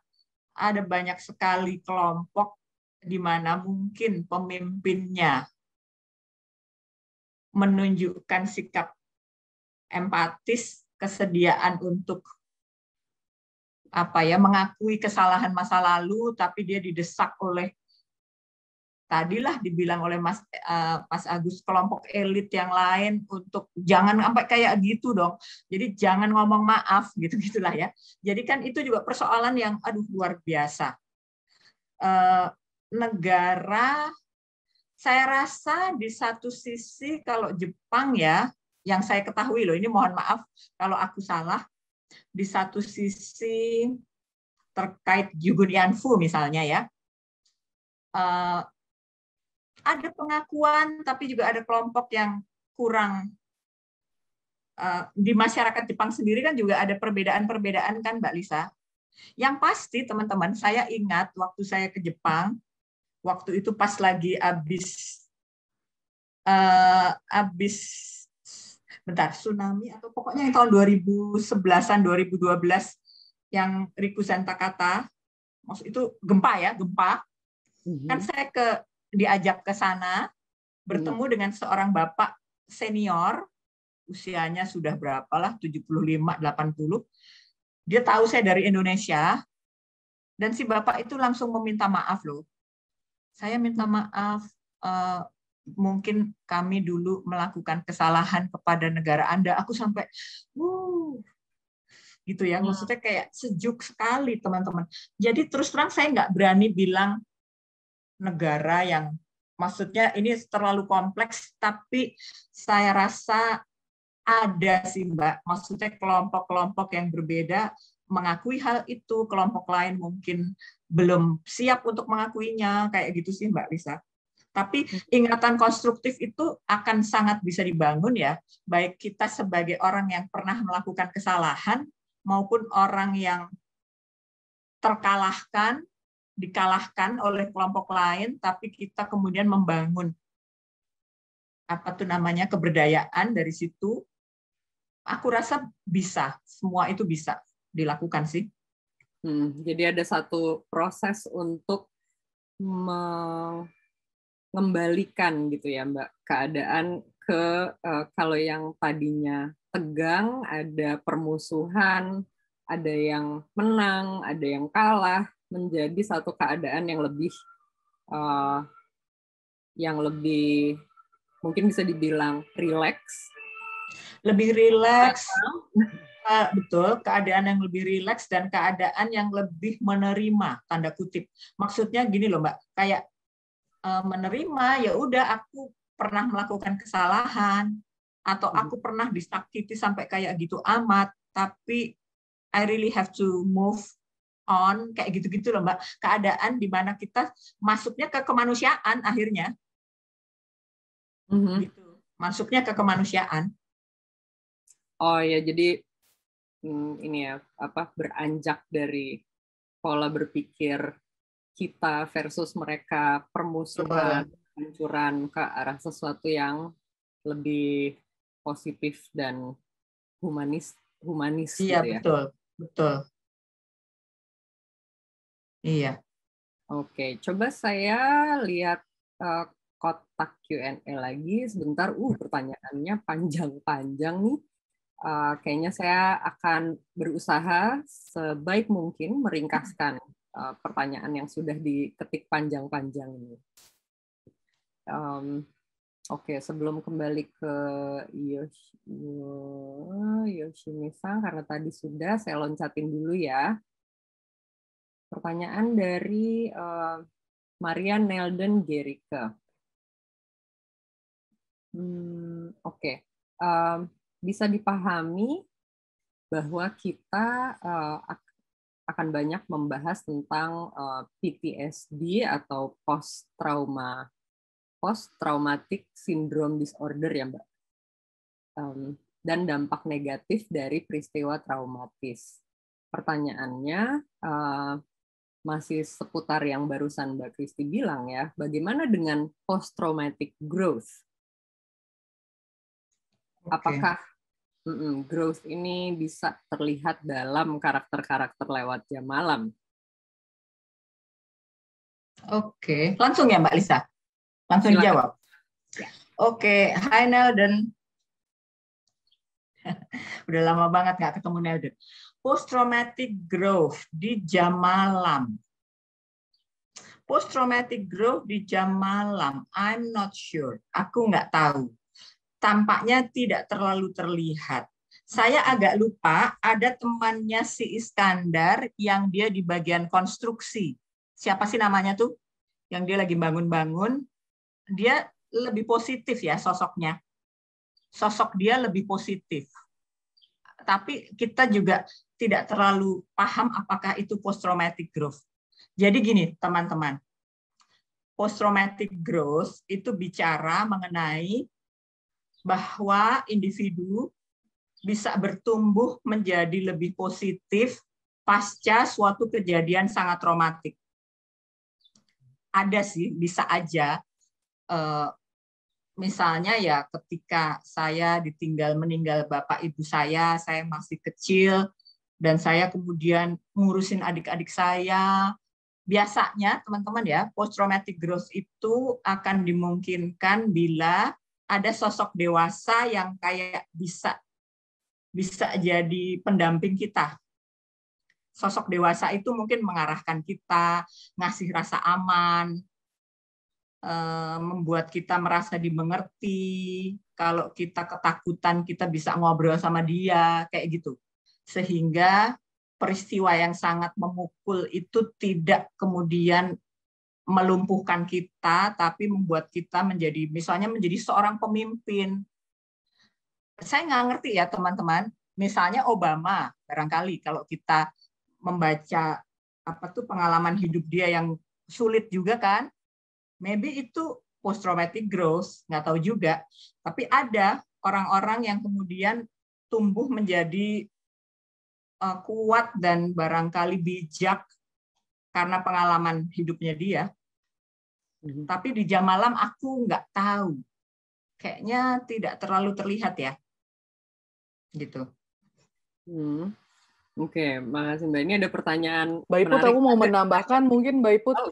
ada banyak sekali kelompok di mana mungkin pemimpinnya menunjukkan sikap empatis, kesediaan untuk apa ya mengakui kesalahan masa lalu tapi dia didesak oleh tadilah dibilang oleh Mas uh, Mas Agus kelompok elit yang lain untuk jangan sampai kayak gitu dong. Jadi jangan ngomong maaf gitu gitulah ya. Jadi kan itu juga persoalan yang aduh luar biasa. Uh, negara saya rasa di satu sisi kalau Jepang ya yang saya ketahui loh ini mohon maaf kalau aku salah di satu sisi terkait Yugun misalnya ya uh, ada pengakuan, tapi juga ada kelompok yang kurang. Eh, di masyarakat Jepang sendiri kan juga ada perbedaan-perbedaan kan Mbak Lisa. Yang pasti teman-teman, saya ingat waktu saya ke Jepang, waktu itu pas lagi habis uh, habis bentar tsunami atau pokoknya yang tahun 2011-an 2012 yang Riku Takata maksud itu gempa ya gempa mhm. kan saya ke diajak ke sana bertemu hmm. dengan seorang bapak senior usianya sudah berapa lah 75 80 dia tahu saya dari Indonesia dan si bapak itu langsung meminta maaf loh saya minta maaf uh, mungkin kami dulu melakukan kesalahan kepada negara Anda aku sampai uh gitu ya maksudnya kayak sejuk sekali teman-teman jadi terus terang saya nggak berani bilang negara yang maksudnya ini terlalu kompleks tapi saya rasa ada sih Mbak, maksudnya kelompok-kelompok yang berbeda mengakui hal itu, kelompok lain mungkin belum siap untuk mengakuinya, kayak gitu sih Mbak Lisa. Tapi hmm. ingatan konstruktif itu akan sangat bisa dibangun ya, baik kita sebagai orang yang pernah melakukan kesalahan maupun orang yang terkalahkan dikalahkan oleh kelompok lain, tapi kita kemudian membangun apa tuh namanya keberdayaan dari situ. Aku rasa bisa, semua itu bisa dilakukan sih. Hmm, jadi ada satu proses untuk mengembalikan gitu ya Mbak keadaan ke uh, kalau yang tadinya tegang, ada permusuhan, ada yang menang, ada yang kalah, menjadi satu keadaan yang lebih uh, yang lebih mungkin bisa dibilang relax lebih relax uh, betul keadaan yang lebih relax dan keadaan yang lebih menerima tanda kutip maksudnya gini loh mbak kayak uh, menerima ya udah aku pernah melakukan kesalahan atau hmm. aku pernah disakiti sampai kayak gitu amat tapi I really have to move on kayak gitu-gitu loh Mbak. Keadaan di mana kita masuknya ke kemanusiaan akhirnya. Mm -hmm. gitu. Masuknya ke kemanusiaan. Oh ya, jadi hmm, ini ya apa beranjak dari pola berpikir kita versus mereka permusuhan, hancuran ke arah sesuatu yang lebih positif dan humanis humanis iya gitu ya. betul betul Iya. Oke, coba saya lihat uh, kotak Q&A lagi sebentar. Uh, pertanyaannya panjang-panjang nih. Uh, kayaknya saya akan berusaha sebaik mungkin meringkaskan uh, pertanyaan yang sudah diketik panjang-panjang ini. Um, Oke, okay, sebelum kembali ke Yosh, yoshimi karena tadi sudah, saya loncatin dulu ya pertanyaan dari uh, Maria Nelden Gerike. Hmm, Oke, okay. um, bisa dipahami bahwa kita uh, akan banyak membahas tentang uh, eh, PTSD atau post trauma post traumatic syndrome disorder ya mbak um, dan dampak negatif dari peristiwa traumatis pertanyaannya masih seputar yang barusan Mbak Kristi bilang ya, bagaimana dengan post traumatic growth? Okay. Apakah mm -mm, growth ini bisa terlihat dalam karakter-karakter lewat jam malam? Oke, okay. langsung ya Mbak Lisa. Langsung Silakan. jawab. Ya. Oke, okay. hai Nelden. Udah lama banget nggak ketemu Nelden post traumatic growth di jam malam. Post traumatic growth di jam malam, I'm not sure. Aku nggak tahu. Tampaknya tidak terlalu terlihat. Saya agak lupa ada temannya si Iskandar yang dia di bagian konstruksi. Siapa sih namanya tuh? Yang dia lagi bangun-bangun. Dia lebih positif ya sosoknya. Sosok dia lebih positif tapi kita juga tidak terlalu paham apakah itu post traumatic growth. Jadi gini, teman-teman. Post traumatic growth itu bicara mengenai bahwa individu bisa bertumbuh menjadi lebih positif pasca suatu kejadian sangat traumatik. Ada sih, bisa aja eh, misalnya ya ketika saya ditinggal meninggal bapak ibu saya, saya masih kecil, dan saya kemudian ngurusin adik-adik saya. Biasanya teman-teman ya, post traumatic growth itu akan dimungkinkan bila ada sosok dewasa yang kayak bisa bisa jadi pendamping kita. Sosok dewasa itu mungkin mengarahkan kita, ngasih rasa aman, eh, membuat kita merasa dimengerti. Kalau kita ketakutan, kita bisa ngobrol sama dia, kayak gitu sehingga peristiwa yang sangat memukul itu tidak kemudian melumpuhkan kita tapi membuat kita menjadi misalnya menjadi seorang pemimpin. Saya nggak ngerti ya teman-teman. Misalnya Obama barangkali kalau kita membaca apa tuh pengalaman hidup dia yang sulit juga kan. Maybe itu post traumatic growth, nggak tahu juga. Tapi ada orang-orang yang kemudian tumbuh menjadi Eh, kuat dan barangkali bijak karena pengalaman hidupnya dia. Mm-hmm. Tapi di jam malam aku nggak tahu. Kayaknya tidak terlalu terlihat ya. Gitu. Hmm. Oke, okay, makasih Mbak. Ini ada pertanyaan. Mbak Iput, aku mau menambahkan mungkin Mbak Iput. Oh.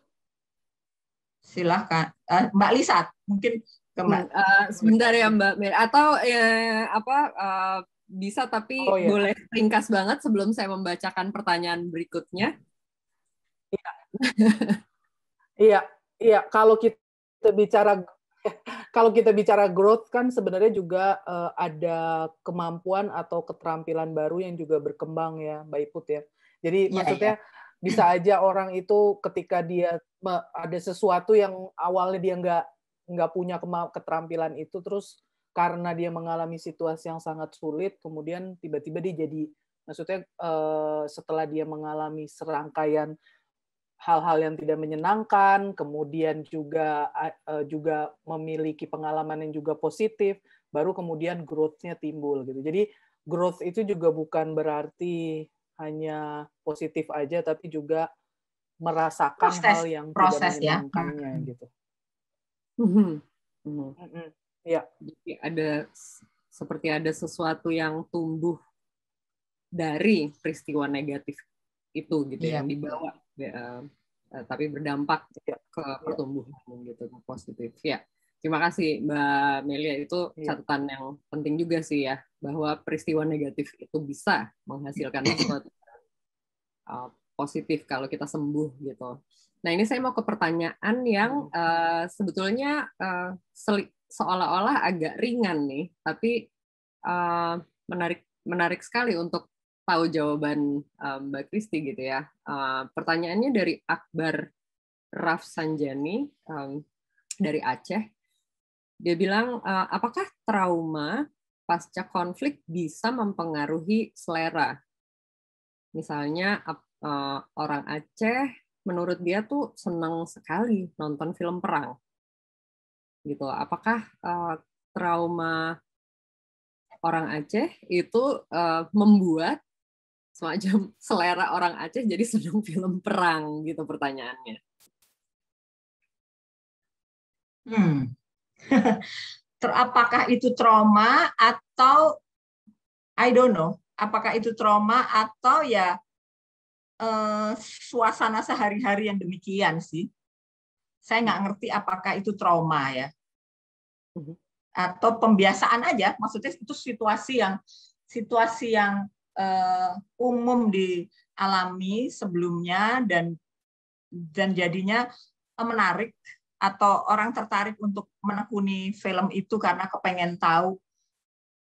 Silahkan. Uh, Mbak Lisa, mungkin Uh, sebentar ya Mbak Atau uh, apa uh, bisa tapi oh, iya. boleh ringkas banget sebelum saya membacakan pertanyaan berikutnya. Iya. iya, iya, kalau kita bicara kalau kita bicara growth kan sebenarnya juga uh, ada kemampuan atau keterampilan baru yang juga berkembang ya, Mbak Iput ya. Jadi ya, maksudnya ya. bisa aja orang itu ketika dia ada sesuatu yang awalnya dia nggak nggak punya keterampilan itu terus karena dia mengalami situasi yang sangat sulit, kemudian tiba-tiba dia jadi, maksudnya eh, setelah dia mengalami serangkaian hal-hal yang tidak menyenangkan, kemudian juga eh, juga memiliki pengalaman yang juga positif, baru kemudian growth-nya timbul gitu. Jadi growth itu juga bukan berarti hanya positif aja, tapi juga merasakan proses, hal yang proses tidak ya. menyenangkannya ya. gitu. Mm -hmm. Mm -hmm. Ya. Jadi ada seperti ada sesuatu yang tumbuh dari peristiwa negatif itu gitu ya. yang dibawa ya, tapi berdampak ya. ke iya. pertumbuhan ya. gitu positif ya terima kasih mbak Melia itu ya. catatan yang penting juga sih ya bahwa peristiwa negatif itu bisa menghasilkan sesuatu eh, positif kalau kita sembuh gitu nah ini saya mau ke pertanyaan yang uh, sebetulnya uh, seolah-olah agak ringan nih, tapi uh, menarik menarik sekali untuk tahu jawaban um, Mbak Kristi gitu ya. Uh, pertanyaannya dari Akbar Raf Sanjani um, dari Aceh. Dia bilang, uh, apakah trauma pasca konflik bisa mempengaruhi selera? Misalnya uh, orang Aceh, menurut dia tuh senang sekali nonton film perang gitu. Apakah uh, trauma orang Aceh itu uh, membuat semacam selera orang Aceh jadi senang film perang gitu pertanyaannya? Hmm. apakah itu trauma atau I don't know. Apakah itu trauma atau ya uh, suasana sehari-hari yang demikian sih? saya nggak hmm. ngerti apakah itu trauma ya hmm. atau pembiasaan aja maksudnya itu situasi yang situasi yang uh, umum dialami sebelumnya dan dan jadinya eh, menarik atau orang tertarik untuk menekuni film itu karena kepengen tahu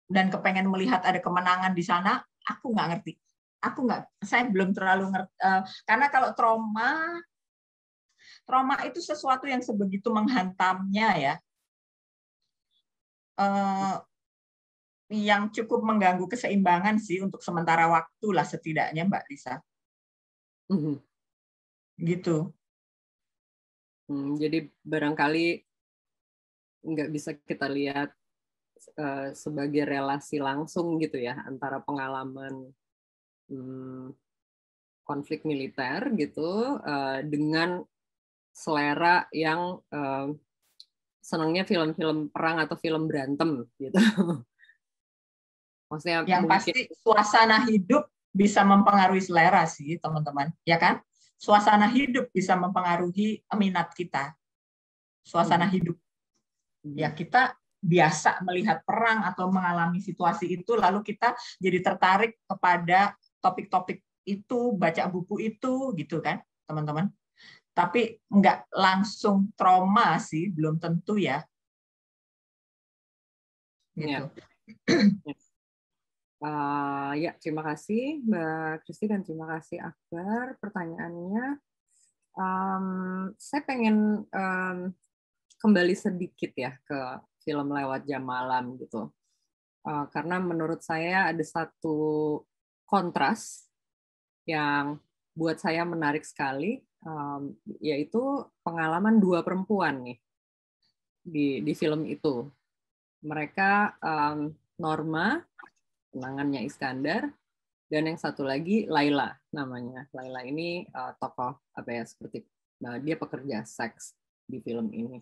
dan kepengen melihat ada kemenangan di sana aku nggak ngerti aku nggak saya belum terlalu ngerti uh, karena kalau trauma trauma itu sesuatu yang sebegitu menghantamnya ya, uh, yang cukup mengganggu keseimbangan sih untuk sementara waktu lah setidaknya Mbak Lisa. Mm-hmm. Gitu. Hmm, jadi barangkali nggak bisa kita lihat eh, sebagai relasi langsung gitu ya antara pengalaman hmm, konflik militer gitu eh, dengan selera yang uh, senangnya film-film perang atau film berantem gitu. Maksudnya yang mungkin... pasti suasana hidup bisa mempengaruhi selera sih teman-teman, ya kan? Suasana hidup bisa mempengaruhi minat kita. Suasana hmm. hidup. Hmm. Ya kita biasa melihat perang atau mengalami situasi itu lalu kita jadi tertarik kepada topik-topik itu, baca buku itu gitu kan, teman-teman? tapi nggak langsung trauma sih, belum tentu ya. Gitu. Ya. Uh, ya, terima kasih Mbak Kristi dan terima kasih Akbar. Pertanyaannya, um, saya pengen um, kembali sedikit ya ke film lewat jam malam gitu, uh, karena menurut saya ada satu kontras yang buat saya menarik sekali um, yaitu pengalaman dua perempuan nih di di film itu. Mereka um, Norma, kenangannya Iskandar, dan yang satu lagi Laila namanya. Laila ini uh, tokoh apa ya seperti nah, dia pekerja seks di film ini.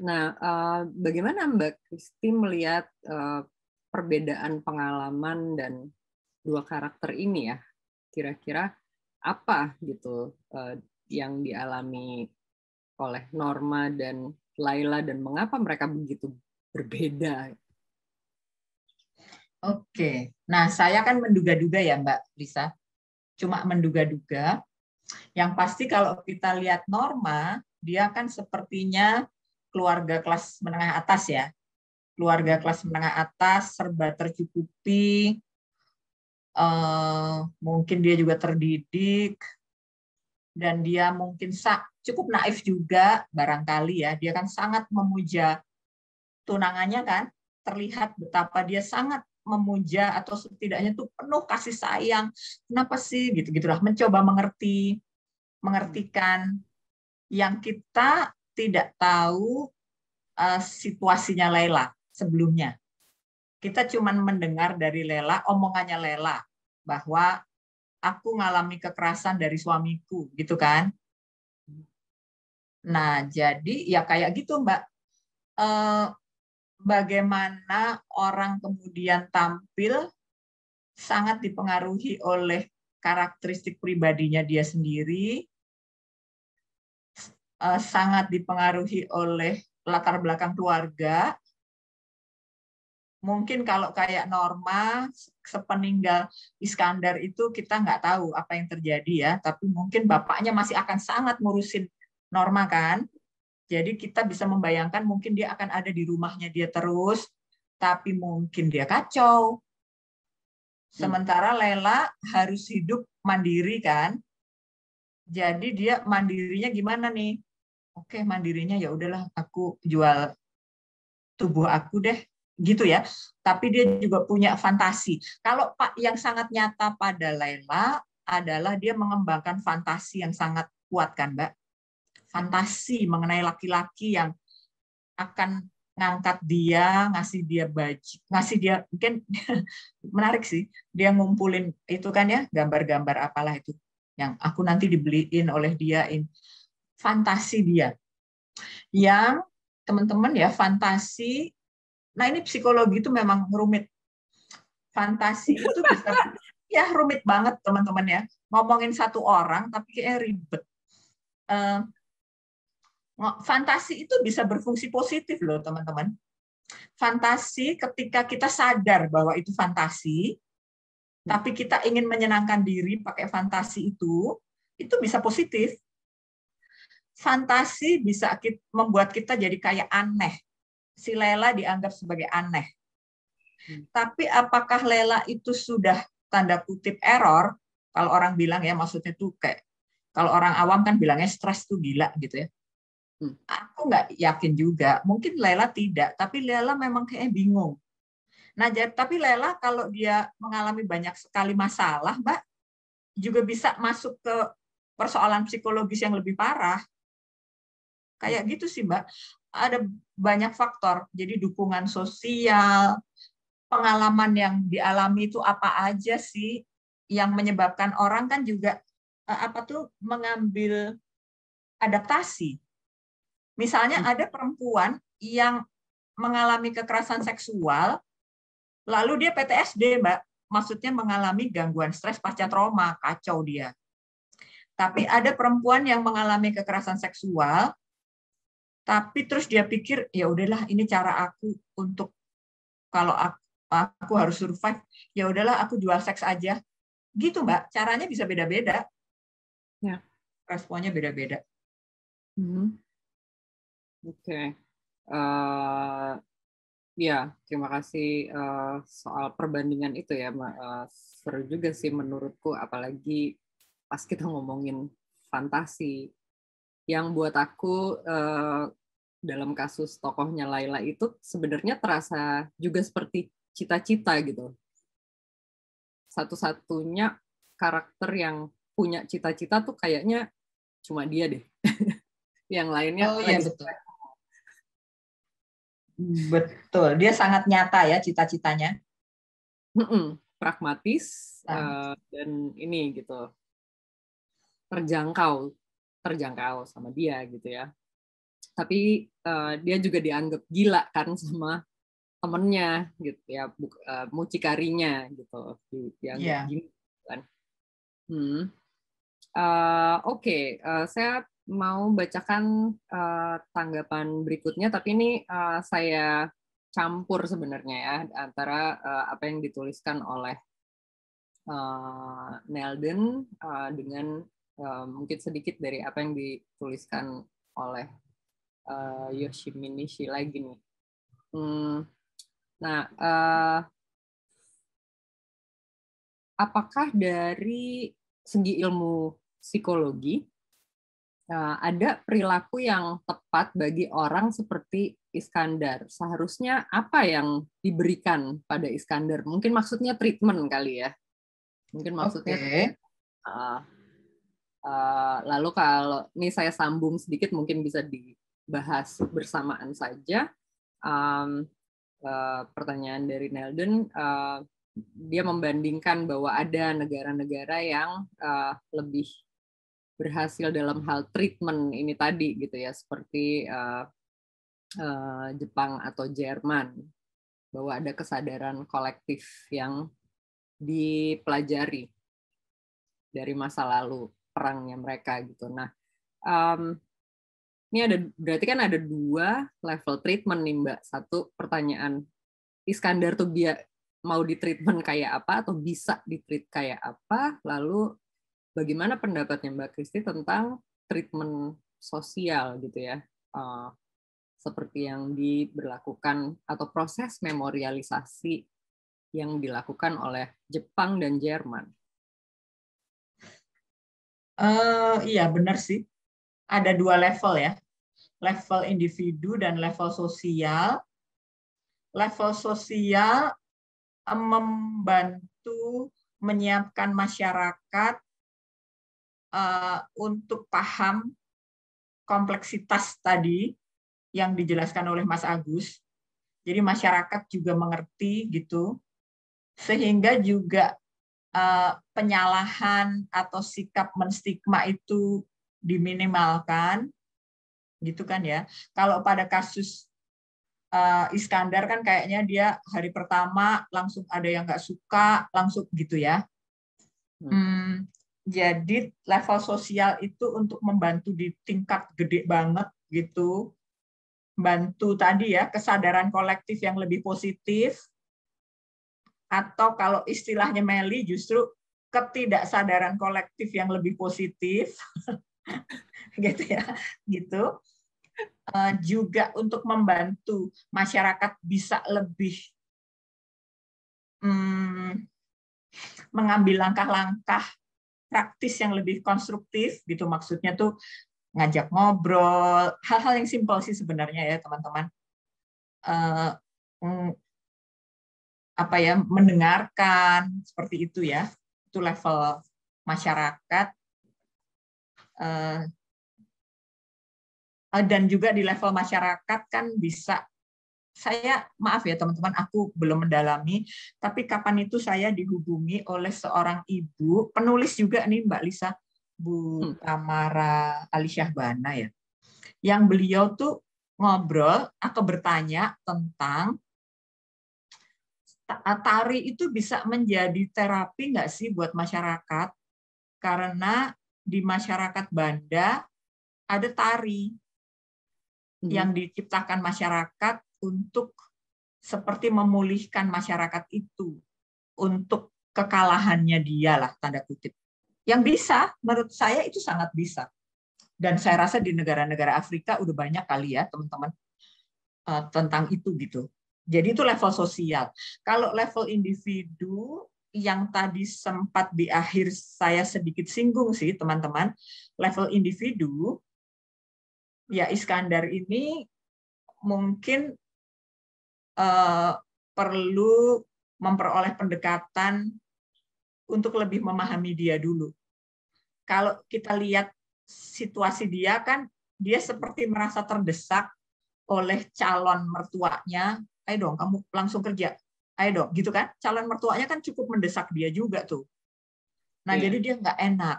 Nah, uh, bagaimana Mbak Kristi melihat uh, perbedaan pengalaman dan dua karakter ini ya? Kira-kira apa gitu uh, yang dialami oleh Norma dan Laila dan mengapa mereka begitu berbeda? Oke, nah saya kan menduga-duga ya Mbak Lisa, cuma menduga-duga. Yang pasti kalau kita lihat Norma, dia kan sepertinya keluarga kelas menengah atas ya, keluarga kelas menengah atas serba tercukupi, Eh, mungkin dia juga terdidik dan dia mungkin cukup naif juga barangkali ya dia kan sangat memuja tunangannya kan terlihat betapa dia sangat memuja atau setidaknya tuh penuh kasih sayang kenapa sih gitu gitulah mencoba mengerti mengertikan yang kita tidak tahu uh, situasinya Lela sebelumnya kita cuman mendengar dari Lela omongannya Lela bahwa aku mengalami kekerasan dari suamiku gitu kan nah jadi ya kayak gitu mbak eh, bagaimana orang kemudian tampil sangat dipengaruhi oleh karakteristik pribadinya dia sendiri eh, sangat dipengaruhi oleh latar belakang keluarga mungkin kalau kayak Norma sepeninggal Iskandar itu kita nggak tahu apa yang terjadi ya, tapi mungkin bapaknya masih akan sangat ngurusin Norma kan. Jadi kita bisa membayangkan mungkin dia akan ada di rumahnya dia terus, tapi mungkin dia kacau. Hmm. Sementara Lela harus hidup mandiri kan. Jadi dia mandirinya gimana nih? Oke, mandirinya ya udahlah aku jual tubuh aku deh gitu ya. Tapi dia juga punya fantasi. Kalau Pak yang sangat nyata pada Laila adalah dia mengembangkan fantasi yang sangat kuat kan, Mbak? Fantasi mengenai laki-laki yang akan ngangkat dia, ngasih dia baju, ngasih dia mungkin menarik sih. Dia ngumpulin itu kan ya gambar-gambar apalah itu yang aku nanti dibeliin oleh diain. Fantasi dia. Yang teman-teman ya fantasi Nah ini psikologi itu memang rumit. Fantasi itu bisa, ya rumit banget teman-teman ya. Ngomongin satu orang tapi kayak ribet. Uh, fantasi itu bisa berfungsi positif loh teman-teman. Fantasi ketika kita sadar bahwa itu fantasi, tapi kita ingin menyenangkan diri pakai fantasi itu, itu bisa positif. Fantasi bisa membuat kita jadi kayak aneh si Lela dianggap sebagai aneh. Hmm. Tapi apakah Lela itu sudah tanda kutip error? Kalau orang bilang ya maksudnya tuh kayak kalau orang awam kan bilangnya stres tuh gila gitu ya. Hmm. Aku nggak yakin juga. Mungkin Lela tidak, tapi Lela memang kayak bingung. Nah, jadi tapi Lela kalau dia mengalami banyak sekali masalah, Mbak, juga bisa masuk ke persoalan psikologis yang lebih parah. Kayak gitu sih, Mbak ada banyak faktor. Jadi dukungan sosial, pengalaman yang dialami itu apa aja sih yang menyebabkan orang kan juga eh, apa tuh mengambil adaptasi. Misalnya hmm. ada perempuan yang mengalami kekerasan seksual, lalu dia PTSD, Mbak. Maksudnya mengalami gangguan stres pasca trauma, kacau dia. Tapi ada perempuan yang mengalami kekerasan seksual, tapi terus dia pikir ya udahlah ini cara aku untuk kalau aku, aku harus survive ya udahlah aku jual seks aja gitu mbak caranya bisa beda-beda ya. responnya beda-beda hmm. oke okay. uh, eh, ya terima kasih uh, soal perbandingan itu ya mbak uh, seru juga sih menurutku apalagi pas kita ngomongin fantasi yang buat aku uh, dalam kasus tokohnya Laila itu sebenarnya terasa juga seperti cita-cita gitu. Satu-satunya karakter yang punya cita-cita tuh kayaknya cuma dia deh. yang lainnya Oh iya betul. Betul, dia sangat nyata ya cita-citanya. pragmatis uh, dan ini gitu terjangkau terjangkau sama dia gitu ya tapi uh, dia juga dianggap gila kan sama temennya gitu ya uh, mucikarinya gitu di, yeah. gini kan hmm. uh, oke okay. uh, saya mau bacakan uh, tanggapan berikutnya tapi ini uh, saya campur sebenarnya ya antara uh, apa yang dituliskan oleh uh, Nelden uh, dengan Eh, mungkin sedikit dari apa yang dituliskan oleh uh, eh, Yoshimi lagi nih. Hmm, nah, uh, apakah dari segi ilmu psikologi uh, ada perilaku yang tepat bagi orang seperti Iskandar? Seharusnya apa yang diberikan pada Iskandar? Mungkin maksudnya treatment kali ya? Mungkin maksudnya okay. uh, Eh, lalu kalau ini saya sambung sedikit mungkin bisa dibahas bersamaan saja. Um, uh, pertanyaan dari Nelden, uh, dia membandingkan bahwa ada negara-negara yang uh, lebih berhasil dalam hal treatment ini tadi gitu ya, seperti uh, uh, Jepang atau Jerman, bahwa ada kesadaran kolektif yang dipelajari dari masa lalu perangnya mereka gitu. Nah, um, ini ada berarti kan ada dua level treatment nih Mbak. Satu pertanyaan Iskandar tuh dia mau di treatment kayak apa atau bisa di treat kayak apa? Lalu bagaimana pendapatnya Mbak Kristi tentang treatment sosial gitu ya? Uh, seperti yang diberlakukan atau proses memorialisasi yang dilakukan oleh Jepang dan Jerman. Uh, iya benar sih. Ada dua level ya. Level individu dan level sosial. Level sosial membantu menyiapkan masyarakat uh, untuk paham kompleksitas tadi yang dijelaskan oleh Mas Agus. Jadi masyarakat juga mengerti gitu, sehingga juga Eh, penyalahan atau sikap menstigma itu diminimalkan gitu kan ya kalau pada kasus eh, Iskandar kan kayaknya dia hari pertama langsung ada yang nggak suka langsung gitu ya hmm. hmm, jadi level sosial itu untuk membantu di tingkat gede banget gitu bantu tadi ya kesadaran kolektif yang lebih positif atau kalau istilahnya Meli justru ketidaksadaran kolektif yang lebih positif gitu ya gitu eh, juga untuk membantu masyarakat bisa lebih um, mengambil langkah-langkah praktis yang lebih konstruktif gitu maksudnya tuh ngajak ngobrol hal-hal yang simpel sih sebenarnya ya teman-teman eh, mm, apa ya mendengarkan seperti itu ya itu level masyarakat eh, dan juga di level masyarakat kan bisa saya maaf ya teman-teman aku belum mendalami tapi kapan itu saya dihubungi oleh seorang ibu penulis juga nih Mbak Lisa Bu hmm. Tamara Alisyahbana ya yang beliau tuh ngobrol atau bertanya tentang tari itu bisa menjadi terapi nggak sih buat masyarakat? Karena di masyarakat Banda ada tari hmm. yang diciptakan masyarakat untuk seperti memulihkan masyarakat itu untuk kekalahannya dia lah tanda kutip. Yang bisa, menurut saya itu sangat bisa. Dan saya rasa di negara-negara Afrika udah banyak kali ya teman-teman eh, tentang itu gitu jadi itu level sosial. Kalau level individu yang tadi sempat di akhir saya sedikit singgung sih teman-teman, level individu ya Iskandar ini mungkin uh, perlu memperoleh pendekatan untuk lebih memahami dia dulu. Kalau kita lihat situasi dia kan dia seperti merasa terdesak oleh calon mertuanya ayo dong kamu langsung kerja, ayo dong, gitu kan? Calon mertuanya kan cukup mendesak dia juga tuh. Nah, yeah. jadi dia nggak enak.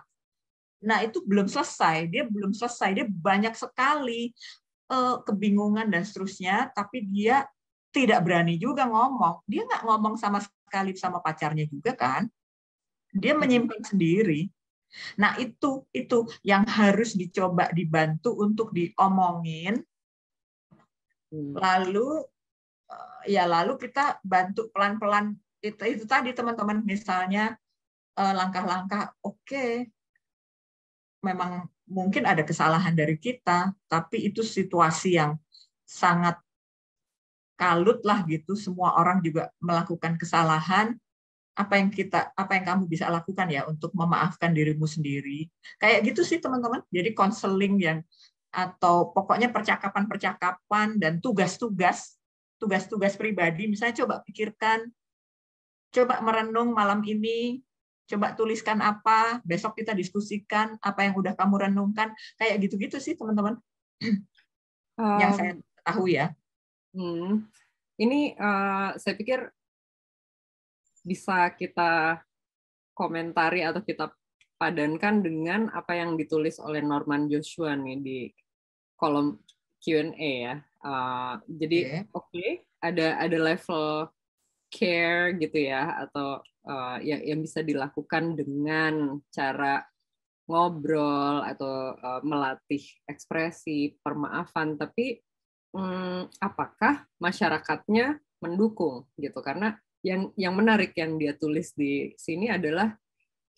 Nah, itu belum selesai, dia belum selesai, dia banyak sekali uh, kebingungan dan seterusnya, tapi dia tidak berani juga ngomong. Dia nggak ngomong sama sekali sama pacarnya juga kan? Dia menyimpan sendiri. Nah, itu itu yang harus dicoba dibantu untuk diomongin. Hmm. Lalu Eh, ya lalu kita bantu pelan-pelan itu, itu tadi teman-teman misalnya eh, langkah-langkah oke okay, memang mungkin ada kesalahan dari kita tapi itu situasi yang sangat kalut lah gitu semua orang juga melakukan kesalahan apa yang kita apa yang kamu bisa lakukan ya untuk memaafkan dirimu sendiri kayak gitu sih teman-teman jadi konseling yang atau pokoknya percakapan-percakapan dan tugas-tugas tugas-tugas pribadi, misalnya coba pikirkan, coba merenung malam ini, coba tuliskan apa, besok kita diskusikan apa yang udah kamu renungkan, kayak gitu-gitu sih teman-teman. Um, yang saya tahu ya. Hmm. ini uh, saya pikir bisa kita komentari atau kita padankan dengan apa yang ditulis oleh Norman Joshua nih di kolom Q&A ya. Eh, jadi oke okay. okay, ada ada level care gitu ya atau uh, eh, yang yang bisa dilakukan dengan cara ngobrol atau uh, melatih ekspresi permaafan tapi um, apakah masyarakatnya mendukung gitu karena yang yang menarik yang dia tulis di sini adalah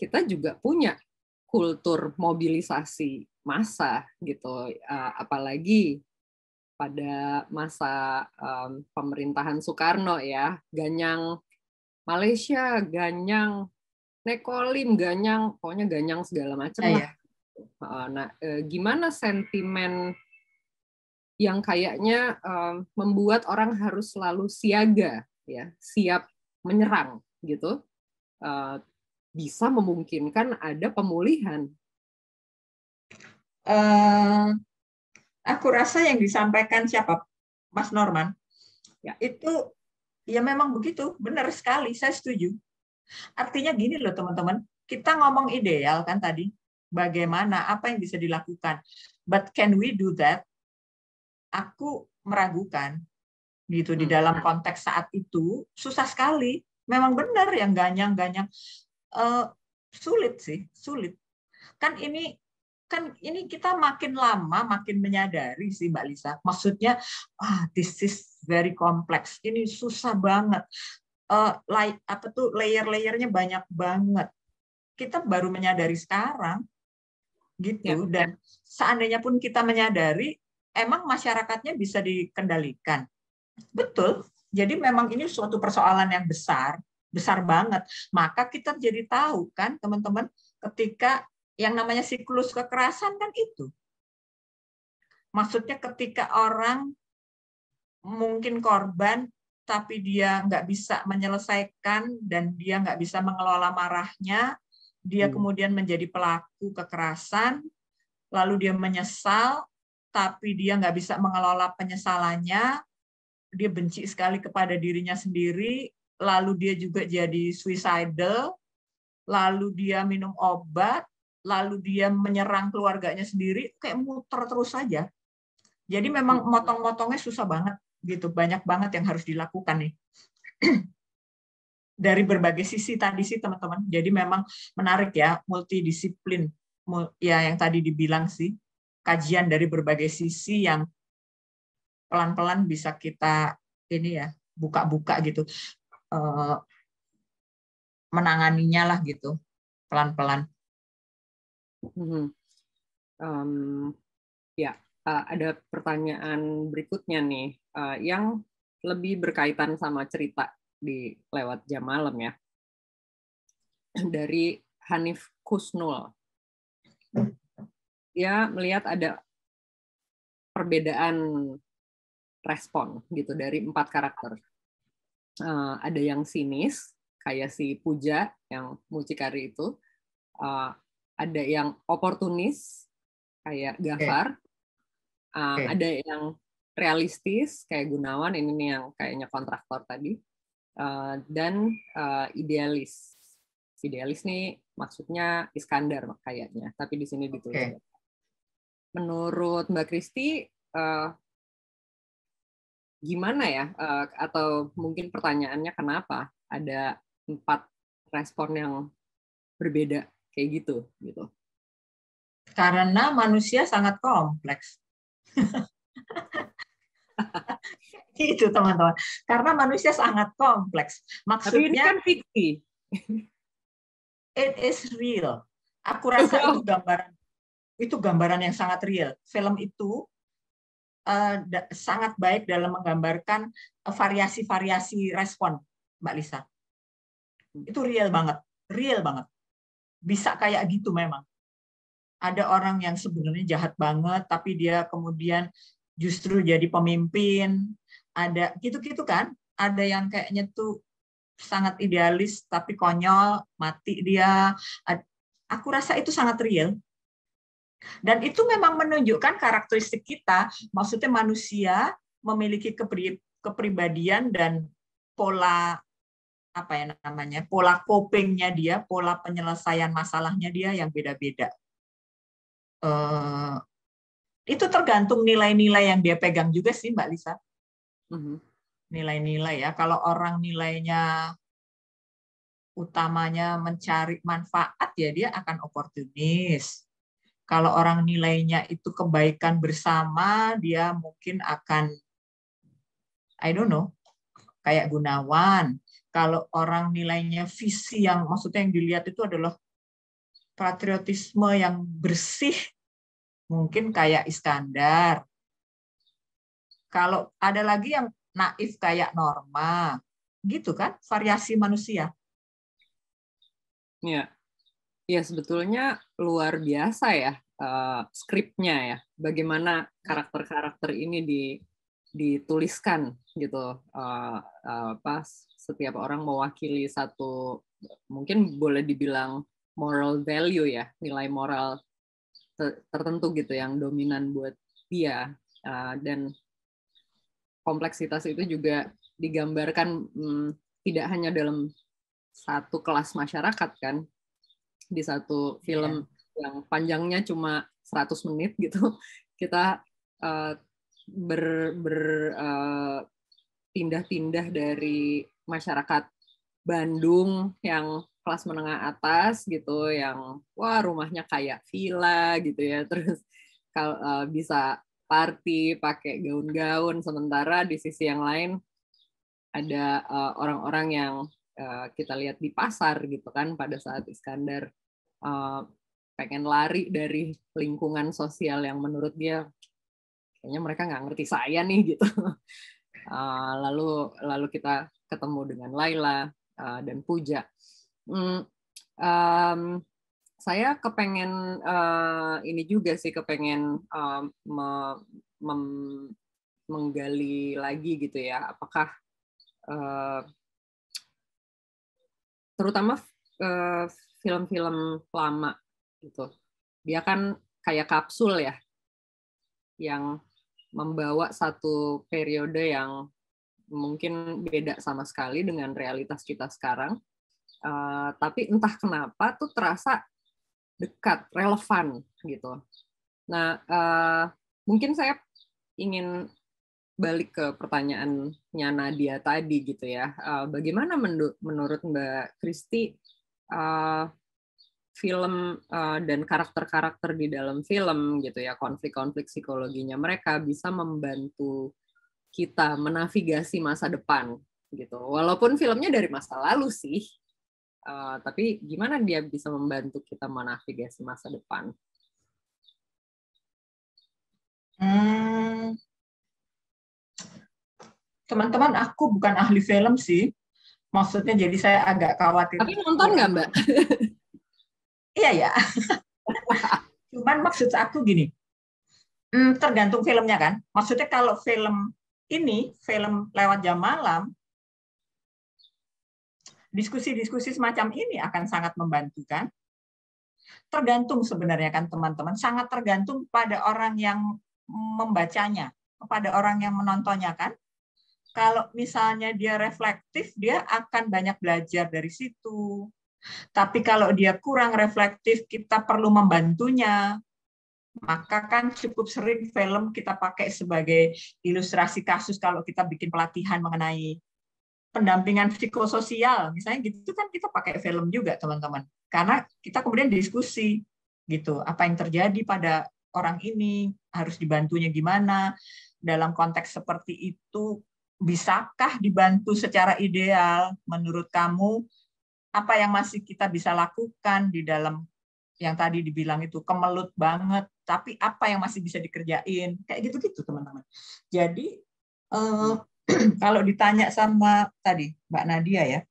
kita juga punya kultur mobilisasi massa gitu uh, apalagi pada masa um, pemerintahan Soekarno ya, ganyang Malaysia, ganyang Nekolim, ganyang, pokoknya ganyang segala macam ya, lah. Iya. Nah, eh, gimana sentimen yang kayaknya um, membuat orang harus selalu siaga, ya, siap menyerang gitu, uh, bisa memungkinkan ada pemulihan? Uh, aku rasa yang disampaikan siapa Mas Norman ya. itu ya memang begitu benar sekali saya setuju artinya gini loh teman-teman kita ngomong ideal kan tadi bagaimana apa yang bisa dilakukan but can we do that aku meragukan gitu di hmm. dalam konteks saat itu susah sekali memang benar yang ganyang-ganyang uh, sulit sih sulit kan ini kan ini kita makin lama makin menyadari sih Mbak Lisa. Maksudnya, ah, this is very complex. Ini susah banget. Uh, eh, like, apa tuh layer-layernya banyak banget. Kita baru menyadari sekarang, gitu. Ya. Dan seandainya pun kita menyadari, emang masyarakatnya bisa dikendalikan. Betul. Jadi memang ini suatu persoalan yang besar, besar banget. Maka kita jadi tahu kan, teman-teman, ketika yang namanya siklus kekerasan kan itu. Maksudnya ketika orang mungkin korban, tapi dia nggak bisa menyelesaikan dan dia nggak bisa mengelola marahnya, dia hmm. kemudian menjadi pelaku kekerasan, lalu dia menyesal, tapi dia nggak bisa mengelola penyesalannya, dia benci sekali kepada dirinya sendiri, lalu dia juga jadi suicidal, lalu dia minum obat, lalu dia menyerang keluarganya sendiri kayak muter terus saja. Jadi iya, memang motong-motongnya susah banget gitu, banyak banget yang harus dilakukan nih. Dari berbagai sisi tadi sih teman-teman. Jadi memang menarik ya multidisiplin ya yang tadi dibilang sih kajian dari berbagai sisi yang pelan-pelan bisa kita ini ya buka-buka gitu eh, menanganinya lah gitu pelan-pelan. Mm-hmm. Um, ya, uh, ada pertanyaan berikutnya nih uh, yang lebih berkaitan sama cerita di lewat jam malam ya dari Hanif Kusnul. ya melihat ada perbedaan respon gitu dari empat karakter. Uh, ada yang sinis kayak si Puja yang mucikari itu, uh, ada yang oportunis kayak Gafar, okay. Uh, okay. ada yang realistis kayak Gunawan ini nih yang kayaknya kontraktor tadi, uh, dan uh, idealis. Idealis nih maksudnya Iskandar kayaknya, tapi di sini ditulis. Okay. Menurut Mbak Kristi, uh, gimana ya? Uh, atau mungkin pertanyaannya kenapa ada empat respon yang berbeda kayak gitu gitu karena manusia sangat kompleks itu teman-teman karena manusia sangat kompleks maksudnya kan fiksi it is real aku rasa itu gambaran itu gambaran yang sangat real film itu uh, sangat baik dalam menggambarkan eh, variasi-variasi respon Mbak Lisa itu real banget real banget bisa kayak gitu memang. Ada orang yang sebenarnya jahat banget, tapi dia kemudian justru jadi pemimpin. Ada gitu-gitu kan? Ada yang kayaknya tuh sangat idealis, tapi konyol, mati dia. Aku rasa itu sangat real. Dan itu memang menunjukkan karakteristik kita. Maksudnya manusia memiliki kepribadian dan pola apa ya namanya pola copingnya dia, pola penyelesaian masalahnya dia yang beda-beda. Uh, itu tergantung nilai-nilai yang dia pegang juga sih Mbak Lisa. Mm-hmm. Nilai-nilai ya. Kalau orang nilainya utamanya mencari manfaat ya dia akan oportunis. Kalau orang nilainya itu kebaikan bersama dia mungkin akan I don't know kayak Gunawan kalau orang nilainya visi yang maksudnya yang dilihat itu adalah patriotisme yang bersih mungkin kayak Iskandar. Kalau ada lagi yang naif kayak Norma, gitu kan variasi manusia. Ya, ya sebetulnya luar biasa ya uh, skripnya ya. Bagaimana karakter-karakter ini di dituliskan gitu uh, uh, apa setiap orang mewakili satu mungkin boleh dibilang moral value ya nilai moral tertentu gitu yang dominan buat dia uh, dan kompleksitas itu juga digambarkan um, tidak hanya dalam satu kelas masyarakat kan di satu film yeah. yang panjangnya cuma 100 menit gitu kita uh, ber, ber eh, pindah uh, dari masyarakat Bandung yang kelas menengah atas gitu yang wah rumahnya kayak villa gitu ya terus kalau uh, eh, bisa party pakai gaun-gaun sementara di sisi yang lain ada eh, orang-orang uh, yang uh, kita lihat di pasar gitu kan pada saat Iskandar uh, pengen lari dari lingkungan sosial yang menurut dia kayaknya mereka nggak ngerti saya nih gitu uh, lalu lalu kita ketemu dengan Laila uh, dan Puja mm, um, saya kepengen uh, ini juga sih kepengen um, me, mem, menggali lagi gitu ya apakah uh, terutama film film-film lama gitu dia kan kayak kapsul ya yang membawa satu periode yang mungkin beda sama sekali dengan realitas kita sekarang. Uh, tapi entah kenapa tuh terasa dekat, relevan gitu. Nah, uh, mungkin saya ingin balik ke pertanyaannya Nadia tadi gitu ya. Uh, bagaimana menurut Mbak Kristi uh, film uh, dan karakter-karakter di dalam film gitu ya konflik-konflik psikologinya mereka bisa membantu kita menavigasi masa depan gitu walaupun filmnya dari masa lalu sih uh, tapi gimana dia bisa membantu kita menavigasi masa depan hmm. teman-teman aku bukan ahli film sih maksudnya jadi saya agak khawatir tapi nonton nggak mbak Iya ya. Cuman maksud aku gini, hmm, tergantung filmnya kan. Maksudnya kalau film ini, film lewat jam malam, diskusi-diskusi semacam ini akan sangat membantu kan. Tergantung sebenarnya kan teman-teman, sangat tergantung pada orang yang membacanya, kepada orang yang menontonnya kan kalau misalnya dia reflektif, dia akan banyak belajar dari situ. Tapi kalau dia kurang reflektif, kita perlu membantunya. Maka kan cukup sering film kita pakai sebagai ilustrasi kasus kalau kita bikin pelatihan mengenai pendampingan psikososial. Misalnya gitu kan kita pakai film juga, teman-teman. Karena kita kemudian diskusi gitu, apa yang terjadi pada orang ini, harus dibantunya gimana, dalam konteks seperti itu bisakah dibantu secara ideal menurut kamu apa yang masih kita bisa lakukan di dalam yang tadi dibilang itu kemelut banget, tapi apa yang masih bisa dikerjain, kayak gitu-gitu teman-teman. Jadi eh, kalau ditanya sama tadi Mbak Nadia ya,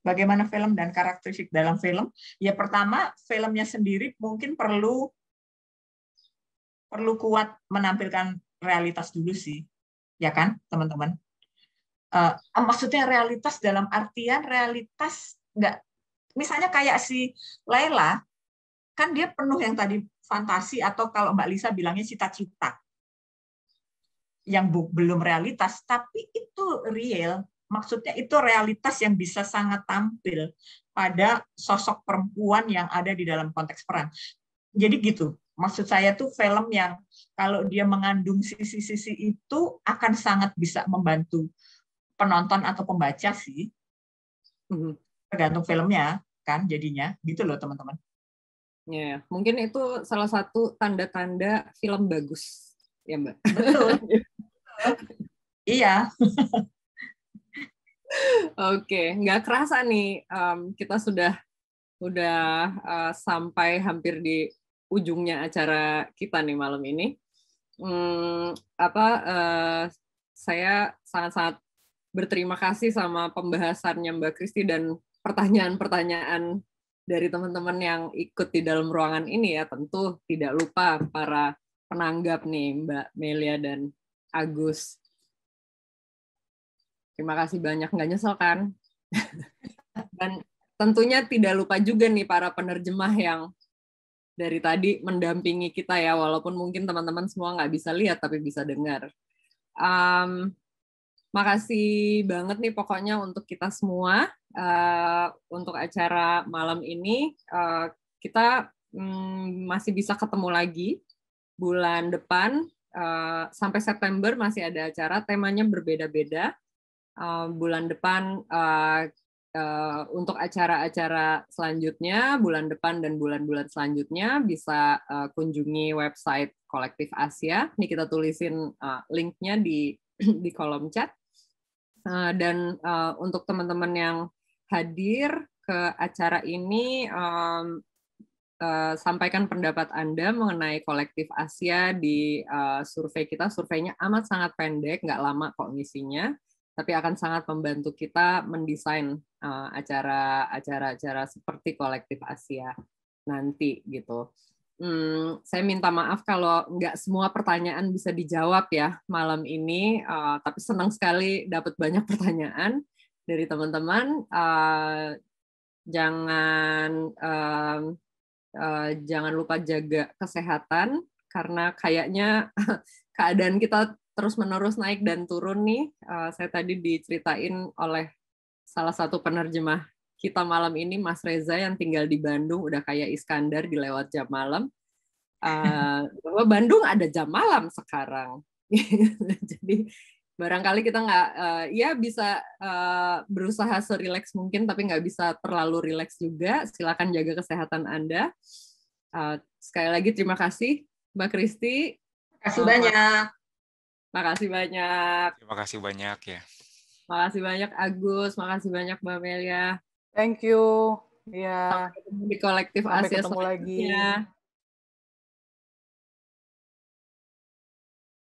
bagaimana film dan karakteristik dalam film, ya pertama filmnya sendiri mungkin perlu perlu kuat menampilkan realitas dulu sih, ya kan teman-teman? uh, maksudnya realitas dalam artian realitas nggak misalnya kayak si Laila kan dia penuh yang tadi fantasi atau kalau Mbak Lisa bilangnya cita-cita yang belum realitas tapi itu real maksudnya itu realitas yang bisa sangat tampil pada sosok perempuan yang ada di dalam konteks peran jadi gitu maksud saya tuh film yang kalau dia mengandung sisi-sisi itu akan sangat bisa membantu penonton atau pembaca sih hmm. tergantung filmnya kan jadinya gitu loh teman-teman ya, ya mungkin itu salah satu tanda-tanda film bagus ya mbak betul ya. iya oke okay. nggak kerasa nih um, kita sudah sudah uh, eh, sampai hampir di ujungnya acara kita nih malam ini hmm, apa uh, saya sangat-sangat berterima kasih sama pembahasannya Mbak Kristi dan pertanyaan-pertanyaan dari teman-teman yang ikut di dalam ruangan ini ya tentu tidak lupa para penanggap nih Mbak Melia dan Agus. Terima kasih banyak nggak nyesel kan? dan tentunya tidak lupa juga nih para penerjemah yang dari tadi mendampingi kita ya walaupun mungkin teman-teman semua nggak bisa lihat tapi bisa dengar. Um, Makasih banget nih pokoknya untuk kita semua uh, untuk acara malam ini uh, kita um, masih bisa ketemu lagi bulan depan uh, sampai September masih ada acara temanya berbeda-beda. Uh, bulan depan uh, uh, untuk acara-acara selanjutnya bulan depan dan bulan-bulan selanjutnya bisa uh, kunjungi website Kolektif Asia. Ini kita tulisin uh, linknya di di kolom chat. Eh, dan uh, untuk teman-teman yang hadir ke acara ini, um, uh, sampaikan pendapat Anda mengenai kolektif Asia di uh, survei kita. Surveinya amat sangat pendek, nggak lama kok ngisinya, tapi akan sangat membantu kita mendesain acara-acara acara, acara, seperti kolektif Asia nanti gitu. Hmm, saya minta maaf kalau nggak semua pertanyaan bisa dijawab ya malam ini, uh, tapi senang sekali dapat banyak pertanyaan dari teman-teman. Uh, jangan uh, uh, jangan lupa jaga kesehatan karena kayaknya keadaan kita terus-menerus naik dan turun nih. Uh, saya tadi diceritain oleh salah satu penerjemah kita malam ini Mas Reza yang tinggal di Bandung udah kayak Iskandar di lewat jam malam uh, Bandung ada jam malam sekarang jadi barangkali kita nggak uh, ya bisa uh, berusaha serileks mungkin tapi nggak bisa terlalu rileks juga silakan jaga kesehatan anda uh, sekali lagi terima kasih Mbak Kristi kasih banyak. Terima makasih banyak terima kasih banyak ya Makasih banyak Agus, makasih banyak Mbak Melia. Thank you. Ya. Sampai di kolektif Asia. Sampai ketemu lagi. Ya.